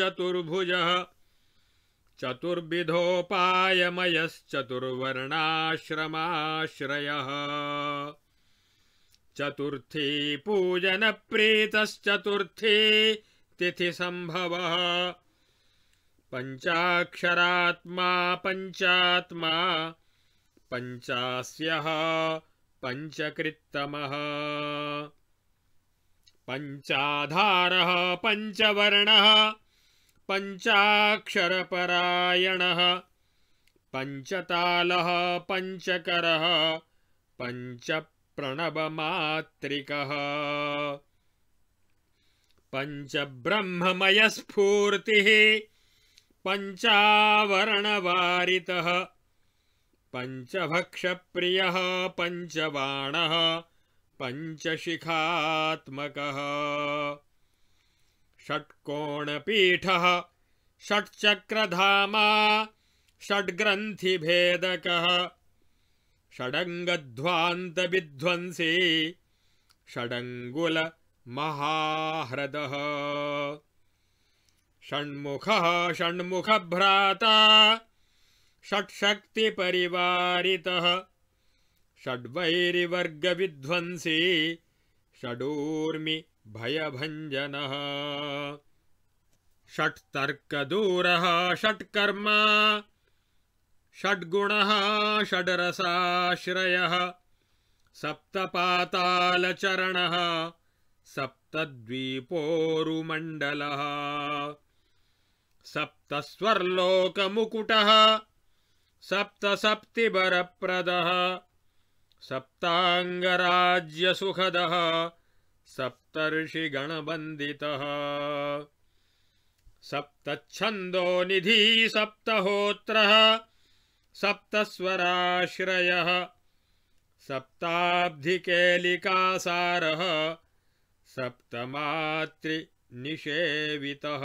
चतुर्भुजः चतुर्विधोपायमयश्चतुर्वर्णाश्रमाश्रयः चतुर्थी पूजनप्रीतश्चतुर्थी तिथिसम्भवः पञ्चाक्षरात्मा पञ्चात्मा पञ्चास्यः पञ्चकृत्तमः पञ्चाधारः पञ्चवर्णः पञ्चाक्षरपरायणः पञ्चतालः पञ्चकरः पञ्चप्रणवमात्रिकः पञ्चब्रह्ममयस्फूर्तिः ब्रह्ममयस्फूर्तिः पञ्चावरणवारितः पञ्चभक्षप्रियः पञ्चबाणः पञ्चशिखात्मकः षट्कोणपीठः षड्ग्रन्थिभेदकः षडङ्गध्वान्तविध्वंसी षडङ्गुलमहाह्रदः षण्मुखः षण्मुखभ्राता षट्शक्तिपरिवारितः षड्वैरिवर्गविध्वंसी षडूर्मि भयभञ्जनः षट्तर्कदूरः षट्कर्म षड्गुणः षड्रसाश्रयः सप्तपातालचरणः सप्तद्वीपोरुमण्डलः सप्तस्वर्लोकमुकुटः सप्तसप्तिवरप्रदः सप्ताङ्गराज्यसुखदः सप्तर्षिगणबन्दितः ऋषिगणबन्दितः सप्तच्छन्दो निधी सप्त सप्तस्वराश्रयः सप्ताब्धिकेलिकासारः सप्तमातृनिषेवितः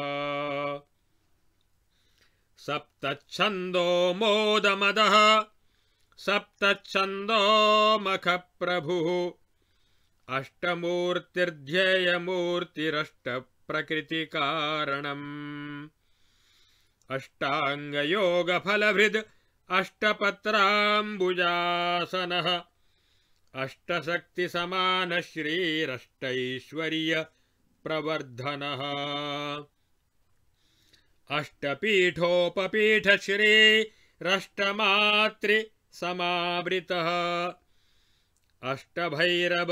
सप्तच्छन्दो मोदमदः सप्तच्छन्दो मखप्रभुः अष्टमूर्तिर्ध्येयमूर्तिरष्टप्रकृतिकारणम् अष्टाङ्गयोगफलभृद् अष्टपत्राम्बुजासनः अष्टशक्तिसमान प्रवर्धनः अष्टपीठोपपीठश्रीरष्टमातृसमावृतः अष्टभैरव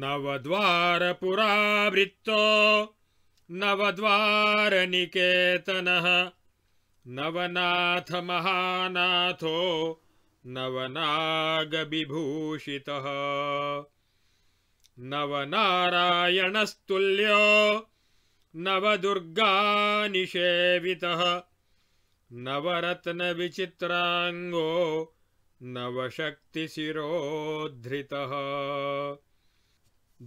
नवद्वारपुरावृत्तो नवद्वारनिकेतनः नवनाथमहानाथो नवनागविभूषितः नवनारायणस्तुल्यो नवदुर्गानिषेवितः नवरत्नविचित्राङ्गो नवशक्तिशिरोद्धृतः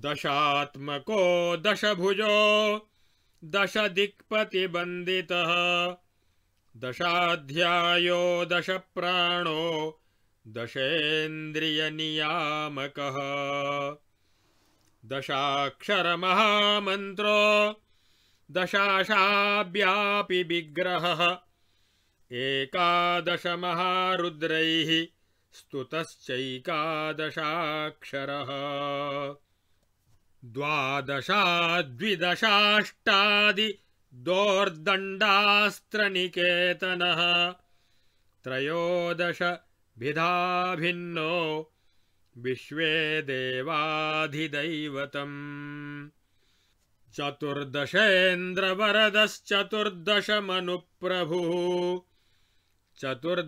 दशात्मको दशभुजो दश बंदितः दशाध्यायो दशप्राणो दशाक्षर महामंत्रो दशाशाव्यापि विग्रहः महारुद्रैः स्तुतश्चैकादशाक्षरः द्वादशाद्विदशाष्टादि दोर्दण्डास्त्रनिकेतनः त्रयोदश विधाभिन्नो विश्वे देवाधिदैवतम् चतुर्दशेन्द्रवरदश्चतुर्दशमनुप्रभुः चतुर्दशाद्यविद्याढ्यश्चतुर्दश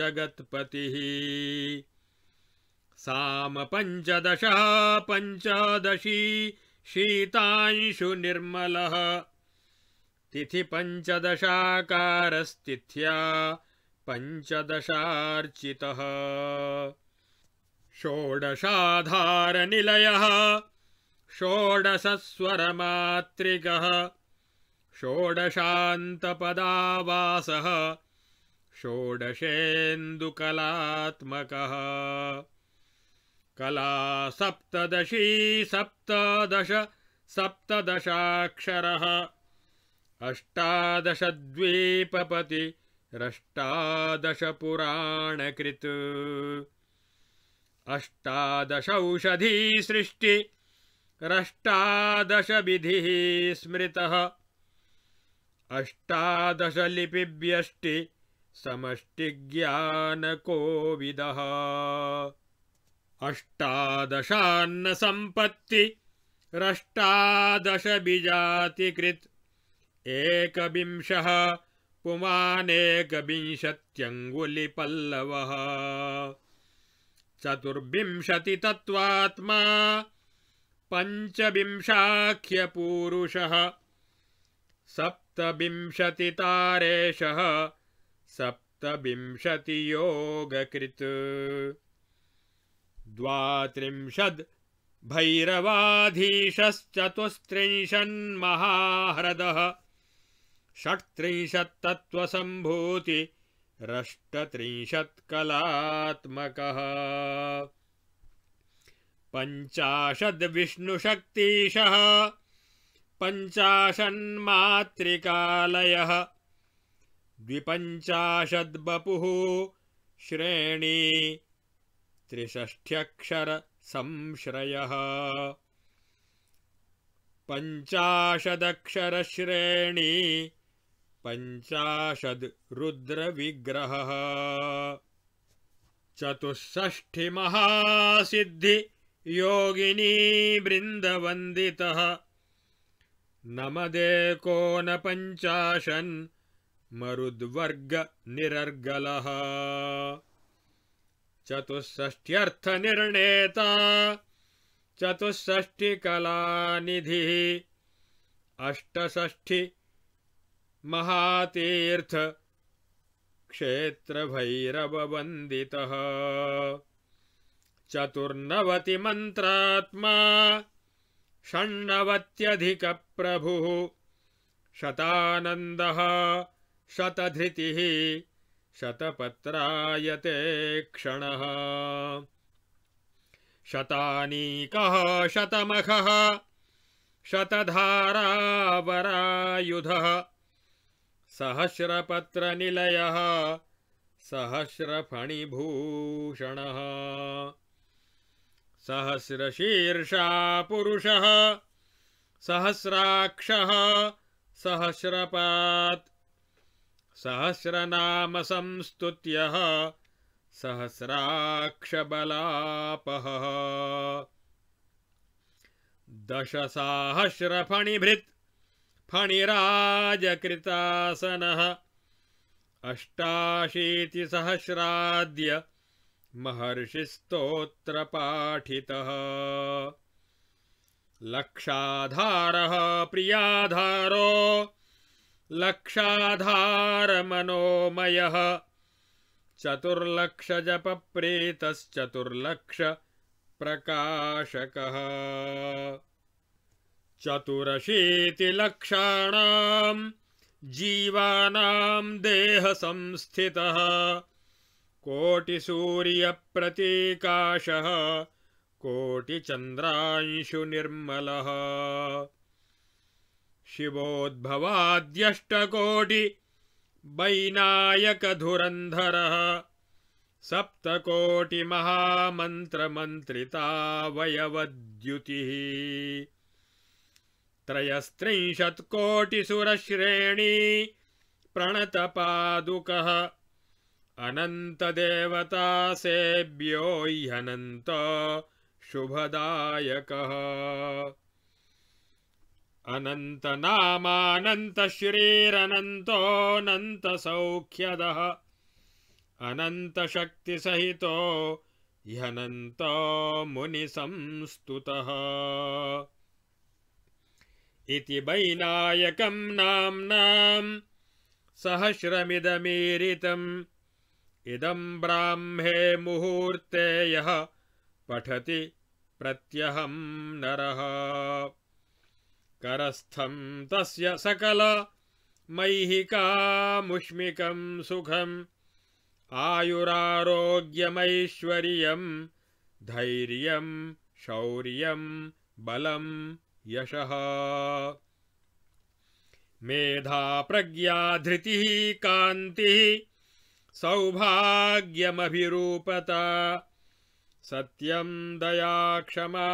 जगत्पतिः साम पञ्चदश पञ्चदशी शीतांशु निर्मलः तिथिपञ्चदशाकारस्तिथ्या पञ्चदशार्चितः षोडशाधारनिलयः षोडशस्वरमातृकः षोडशान्तपदावासः षोडशेन्दुकलात्मकः कला सप्तदशी सप्तदश सप्तदशाक्षरः अष्टादश द्वीपपतिरष्टादश पुराणकृत् अष्टादशौषधी सृष्टिरष्टादशविधिः स्मृतः अष्टादश लिपिव्यष्टि समष्टिज्ञानकोविदः अष्टादशान्नसम्पत्तिरष्टादश विजातिकृत् एकविंशः पुमानेकविंशत्यङ्गुलिपल्लवः चतुर्विंशतितत्त्वात्मा पञ्चविंशाख्यपूरुषः सप्तविंशतितारेशः सप्तविंशतियोगकृत् द्वात्रिंशद्भैरवाधीशश्चतुस्त्रिंशन्महाह्रदः षट्त्रिंशत्तत्त्वसम्भूतिरष्टत्रिंशत्कलात्मकः पञ्चाशद्विष्णुशक्तीशः पञ्चाशन्मातृकालयः द्विपञ्चाशद्बपुः श्रेणी त्रिषष्ठ्यक्षरसंश्रयः पञ्चाशदक्षरश्रेणी पञ्चाशद् रुद्रविग्रहः चतुःषष्ठिमहासिद्धियोगिनीबृन्दवन्दितः नमदेकोनपञ्चाशन् मरुद्वर्गनिरर्गलः चतुष्षष्ट्यर्थनिर्णेता चतुष्षष्टिकलानिधिः अष्टषष्ठि क्षेत्रभैरववन्दितः चतुर्नवतिमन्त्रात्मा षण्णवत्यधिकप्रभुः शतानन्दः शतधृतिः शतपत्रायते क्षणः शतानीकः शतमखः, शतधारावरायुधः, सहस्रपत्रनिलयः सहस्रफणिभूषणः सहस्रशीर्षा पुरुषः सहस्राक्षः सहस्रपात् सहस्रनामसंस्तुत्यः सहस्राक्षबलापः दशसहस्रफणिभृत् फणिराजकृतासनः अष्टाशीतिसहस्राद्य महर्षिस्तोत्रपाठितः लक्षाधारः प्रियाधारो लक्षाधार मनोमय चतुर्लक्ष जप प्रकाशक चतुरशीति लक्षाण लक्षाधारमनोमयः चतुर्लक्षजपप्रेतश्चतुर्लक्षप्रकाशकः चतुरशीतिलक्षाणां जीवानां प्रतीकाश कोटिचंद्रांशु कोटिचन्द्रांशुनिर्मलः सप्तकोटिमहामन्त्रमन्त्रिता वयवद्युतिः त्रयस्त्रिंशत्कोटिसुरश्रेणी प्रणतपादुकः अनन्तदेवतासेव्यो शुभदायकः अनन्तनामानन्तश्रीरनन्तोऽनन्तसौख्यदः अनन्तशक्तिसहितो ह्यनन्तो मुनिसंस्तुतः इति वैनायकम् नाम्नाम् सहस्रमिदमीरितम् इदं ब्राह्मे मुहूर्ते यः पठति प्रत्यहं नरः करस्थम तस्य सकल मैहिकामुष्मिकं सुखम् आयुरारोग्यमैश्वर्यं धैर्यं शौर्यं बलं यशः मेधा प्रज्ञा धृतिः कान्तिः सौभाग्यमभिरूपता सत्यं दया क्षमा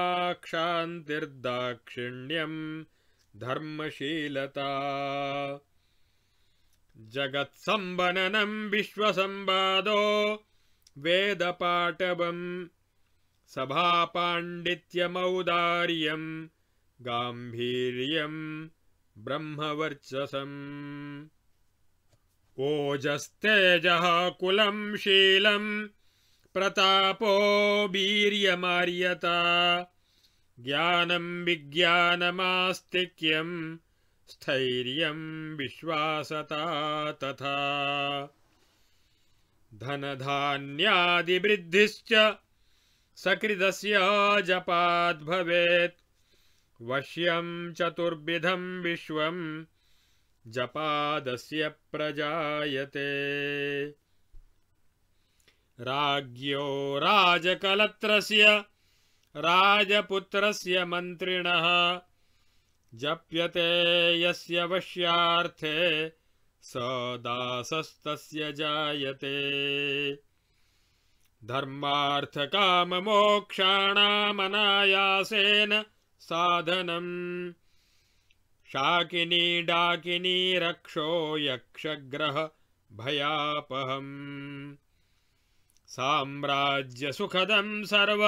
क्षान्तिर्दाक्षिण्यम् धर्मशीलता जगत्सम्बननम् विश्वसंवादो वेदपाटवम् सभापाण्डित्यमौदार्यम् गाम्भीर्यम् ब्रह्मवर्चसम् ओजस्तेजः कुलम् शीलम् प्रतापो वीर्यमार्यता ज्ञानम विज्ञानमास्तिक्यम स्थैर्यम् विश्वासता तथा धन धनधान्यादिवृद्धिश्च सकृदस्य जपाद्भवेत् वश्यम चतुर्विधम विश्वं जपादस्य प्रजायते राज्ञो राजकलत्रस्य राजपुत्रस्य मन्त्रिणः जप्यते यस्य वश्यार्थे स दासस्तस्य जायते धर्मार्थकाममोक्षाणामनायासेन साधनम् शाकिनी डाकिनी रक्षो भयापहम् साम्राज्यसुखदम् सर्व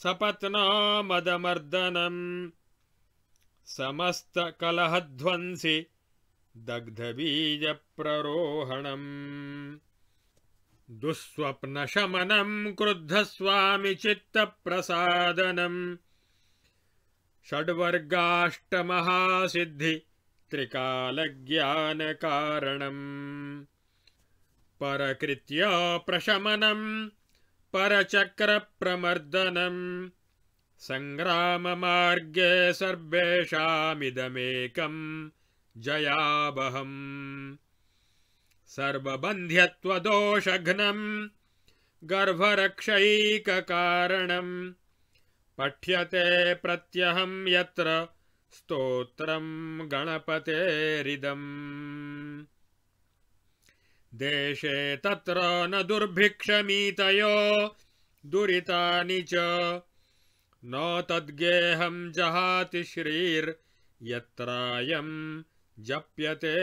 सपत्नामदमर्दनम् समस्तकलहध्वंसि दग्धबीजप्ररोहणम् दुःस्वप्नशमनम् क्रुद्धस्वामिचित्तप्रसादनम् षड्वर्गाष्टमहासिद्धि त्रिकालज्ञानकारणम् परकृत्या प्रशमनम् परचक्रप्रमर्दनम् सङ्ग्राममार्गे सर्वेषामिदमेकम् जयाबहम् सर्वबन्ध्यत्वदोषघ्नम् गर्भरक्षैककारणम् पठ्यते प्रत्यहम् यत्र स्तोत्रम् गणपतेरिदम् देशे तत्र न दुर्भिक्षमीतयो दुरितानि च न तद्गेहम् जहाति श्रीर्यत्रायम् जप्यते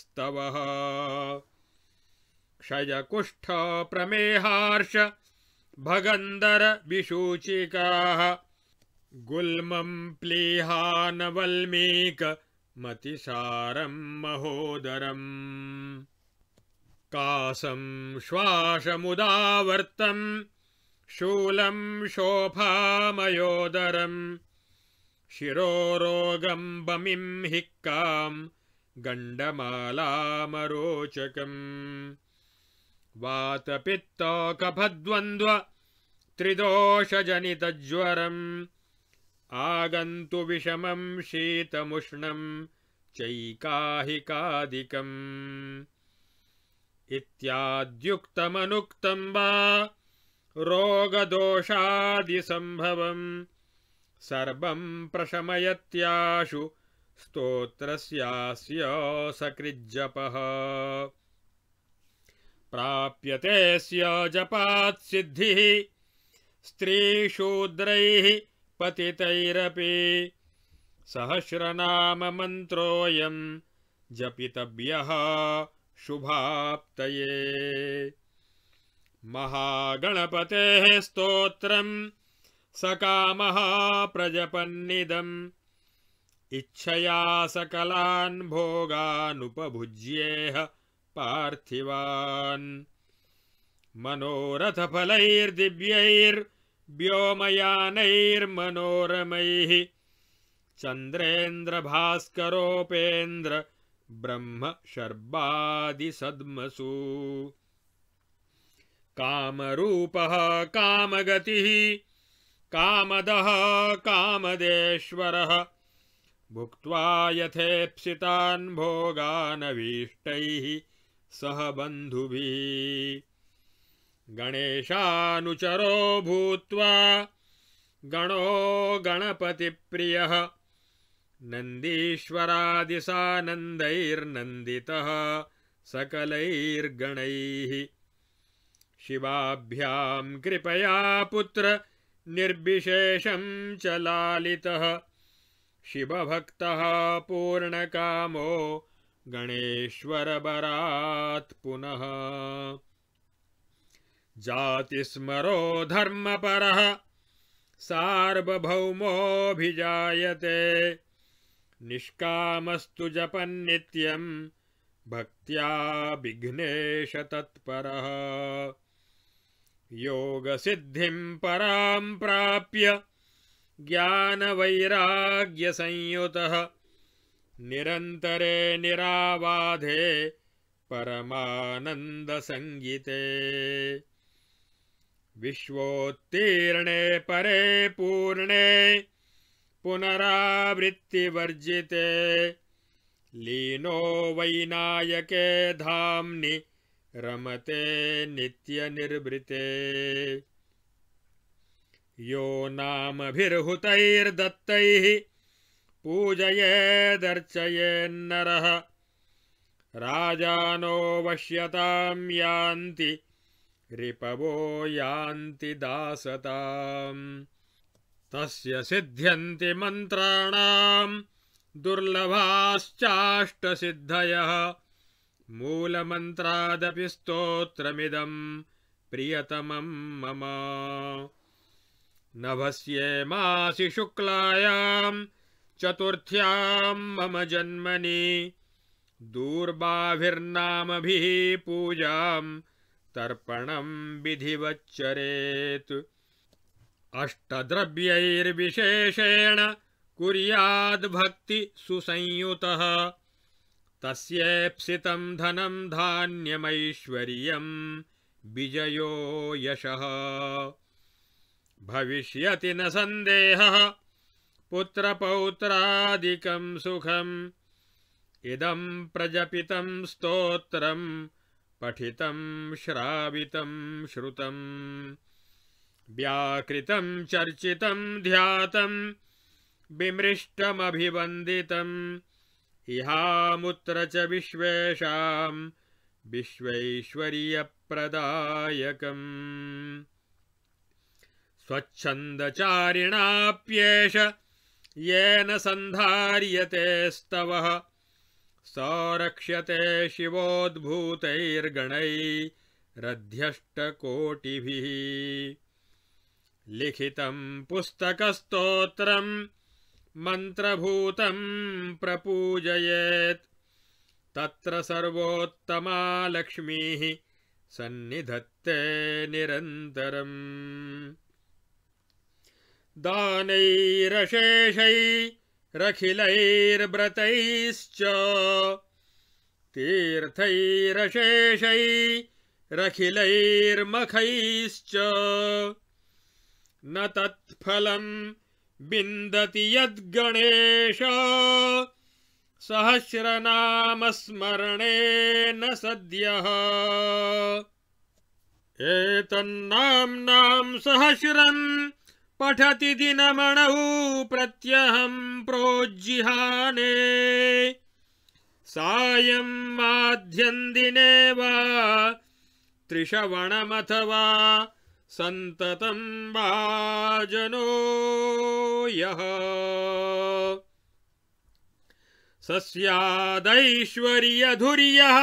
स्तवः क्षयकुष्ठ प्रमेहार्ष भगन्दर विसूचिकाः गुल्मम् प्लीहानवल्मीकमतिसारम् महोदरम् कासम् श्वासमुदावर्तम् शूलम् शोभामयोदरम् शिरोरोगम् बमिम् हिक्काम् गण्डमालामरोचकम् त्रिदोषजनितज्वरम् आगन्तु विषमम् शीतमुष्णम् चैकाहिकादिकम् इत्याद्युक्तमनुक्तं वा रोगदोषादिसम्भवम् सर्वं प्रशमयत्याशु स्तोत्रस्यास्य सकृज्जपः प्राप्यतेऽस्य जपात्सिद्धिः स्त्रीशूद्रैः पतितैरपि सहस्रनाममन्त्रोऽयम् जपितव्यः शुभाप्तये महागणपतेः स्तोत्रम् सकामः प्रजपन्निदम् इच्छया सकलान् भोगानुपभुज्येह पार्थिवान् मनोरथफलैर्दिव्यैर्व्योमयानैर्मनोरमैः चन्द्रेन्द्रभास्करोपेन्द्र ब्रह्म कामरूपः कामगतिः कामदः कामदेश्वरः भुक्त्वा भोगानवीष्टैः सह बन्धुभिः गणेशानुचरो भूत्वा गणो गणपतिप्रियः नन्दीश्वरादिसानन्दैर्नन्दितः सकलैर्गणैः शिवाभ्याम् कृपया पुत्र च चलालितः शिवभक्तः पूर्णकामो पुनः जातिस्मरो धर्मपरः सार्वभौमोऽभिजायते निष्कामस्तु जपन्नित्यं भक्त्या विघ्नेश तत्परः योगसिद्धिं परां प्राप्य ज्ञान वैराग्य निरंतरे निरावाधे परमानंद संगीते विश्वोत्तीर्णे परे पूर्णे पुनरावृत्तिवर्जिते लीनो वैनायके धाम्नि रमते नित्यनिर्वृते यो नामभिर्हुतैर्दत्तैः पूजये राजानो राजानोऽवश्यताम् यान्ति रिपवो यान्ति दासताम् तस्य सिद्ध्यन्ति मन्त्राणाम् दुर्लभाश्चाष्टसिद्धयः मूलमन्त्रादपि स्तोत्रमिदम् प्रियतमम् मम नभस्ये मासि शुक्लायाम् चतुर्थ्याम् मम जन्मनि दूर्बाभिर्नामभिः पूजाम् तर्पणम् विधिवच्चरेत् अष्टद्रव्यैर्विशेषेण कुर्याद्भक्ति सुसंयुतः तस्येप्सितम् धनं धान्यमैश्वर्यम् विजयो यशः भविष्यति न सन्देहः पुत्रपौत्रादिकम् सुखम् इदम् प्रजपितम् स्तोत्रम् पठितम् श्रावितम् श्रुतम् व्याकृतम् चर्चितम् ध्यातम् विमृष्टमभिवन्दितम् इहामुत्र च विश्वेशाम् विश्वैश्वर्यप्रदायकम् स्वच्छन्दचारिणाप्येष येन सन्धार्यते स्तवः सौरक्ष्यते शिवोद्भूतैर्गणैरध्यष्टकोटिभिः लिखितम् पुस्तकस्तोत्रम् मन्त्रभूतम् प्रपूजयेत् तत्र सर्वोत्तमा लक्ष्मीः सन्निधत्ते निरन्तरम् दानैरशेषैरखिलैर्व्रतैश्च तीर्थैरशेषैरखिलैर्मखैश्च न तत्फलम् बिन्दति यद्गणेश सहस्रनामस्मरणे न सद्यः एतन्नाम्नाम् सहस्रम् पठति दिनमणौ प्रत्यहम् प्रोज्जिहाने सायम् माध्यन्दिने वा त्रिशवणमथवा सन्ततं वाजनो यः सस्यादैश्वर्यधुर्यः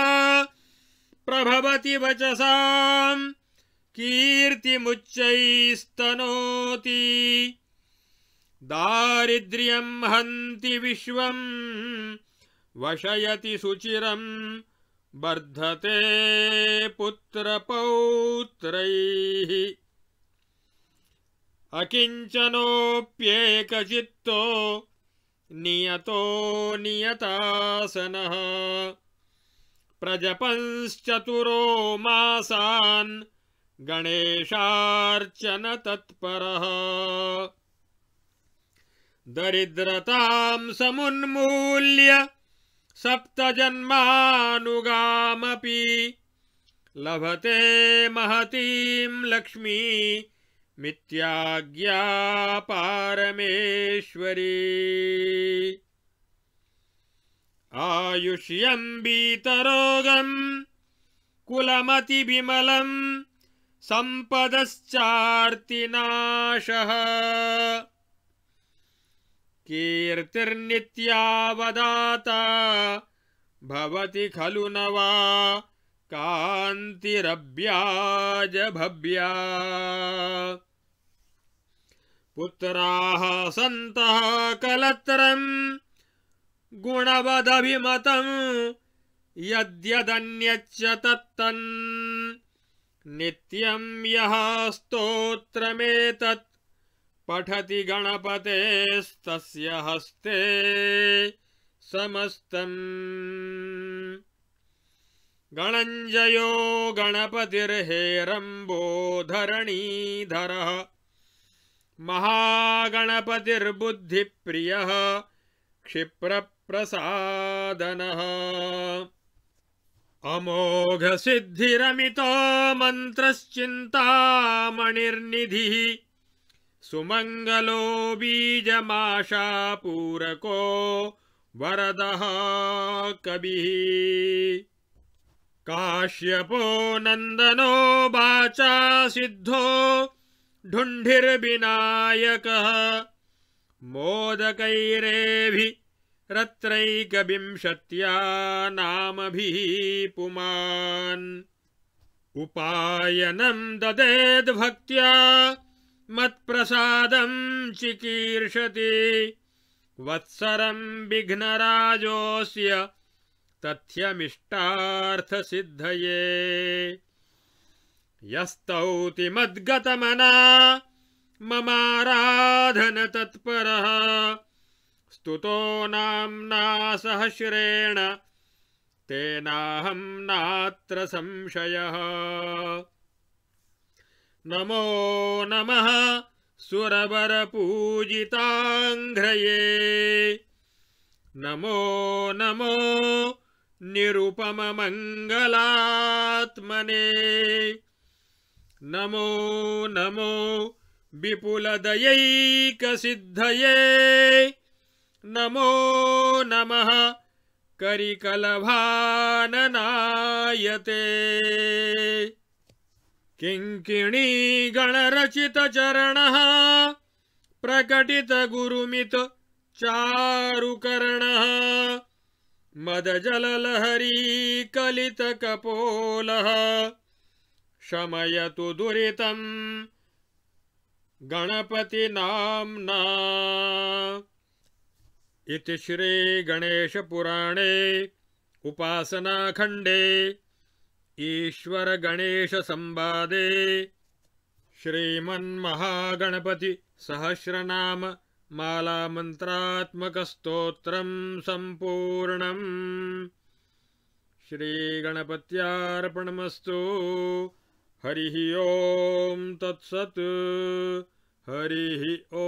प्रभवति वचसाम् कीर्तिमुच्चैस्तनोति दारिद्र्यं हन्ति विश्वम् वशयति सुचिरम् वर्धते पुत्रपौत्रैः अकिञ्चनोऽप्येकचित्तो नियतो नियतासनः प्रजपंश्चतुरो गणेशार्चन तत्पर दरिद्रता समुन्मूल्य सप्त जन्मानुगामपि लभते महतीं लक्ष्मी मिथ्याज्ञा पारमेश्वरी आयुष्यम्बीतरोगम् कुलमतिविमलम् सम्पदश्चार्तिनाशः कीर्तिर्नित्या खलु न वा कान्तिरभ्याजभव्या पुत्राः सन्तः कलत्रम् गुणवदभिमतम् यद्यदन्यच्च तत्तन् नित्यम् यः स्तोत्रमेतत् पठति गणपतेस्तस्य हस्ते समस्तम् गणञ्जयो धरणीधरः महागणपतिर्बुद्धिप्रियः क्षिप्रप्रसादनः अमोघसिद्धिरमितो मन्त्रश्चिन्तामणिर्निधिः सुमङ्गलो बीजमाशा पूरको वरदः कविः काश्यपो नन्दनो वाचा सिद्धो ढुण्ढिर्विनायकः रत्रैकविंशत्या नामभिः पुमान् उपायनम् ददेद्भक्त्या मत्प्रसादं चिकीर्षति वत्सरं विघ्नराजोऽस्य तथ्यमिष्टार्थसिद्धये यस्तौति मद्गतमना ममाराधनतत्परः स्तुतो नाम्ना सहस्रेण तेनाहं नात्र संशयः नमो नमः सुरवरपूजिताङ्घ्रये नमो नमो निरुपममङ्गलात्मने नमो नमो विपुलदयैकसिद्धये नमो नमः करिकलभाननायते किङ्किणी गणरचितचरणः प्रकटितगुरुमित चारुकर्णः मदजललहरी कलितकपोलः शमयतु दुरितम् गणपतिनाम्ना इति श्रीगणेशपुराणे उपासनाखण्डे गणेश संबादे ईश्वरगणेशसंवादे श्रीमन्महागणपतिसहस्रनाम मालामन्त्रात्मकस्तोत्रम् सम्पूर्णम् श्रीगणपत्यार्पणमस्तु हरिः ॐ तत्सत् हरिः ओ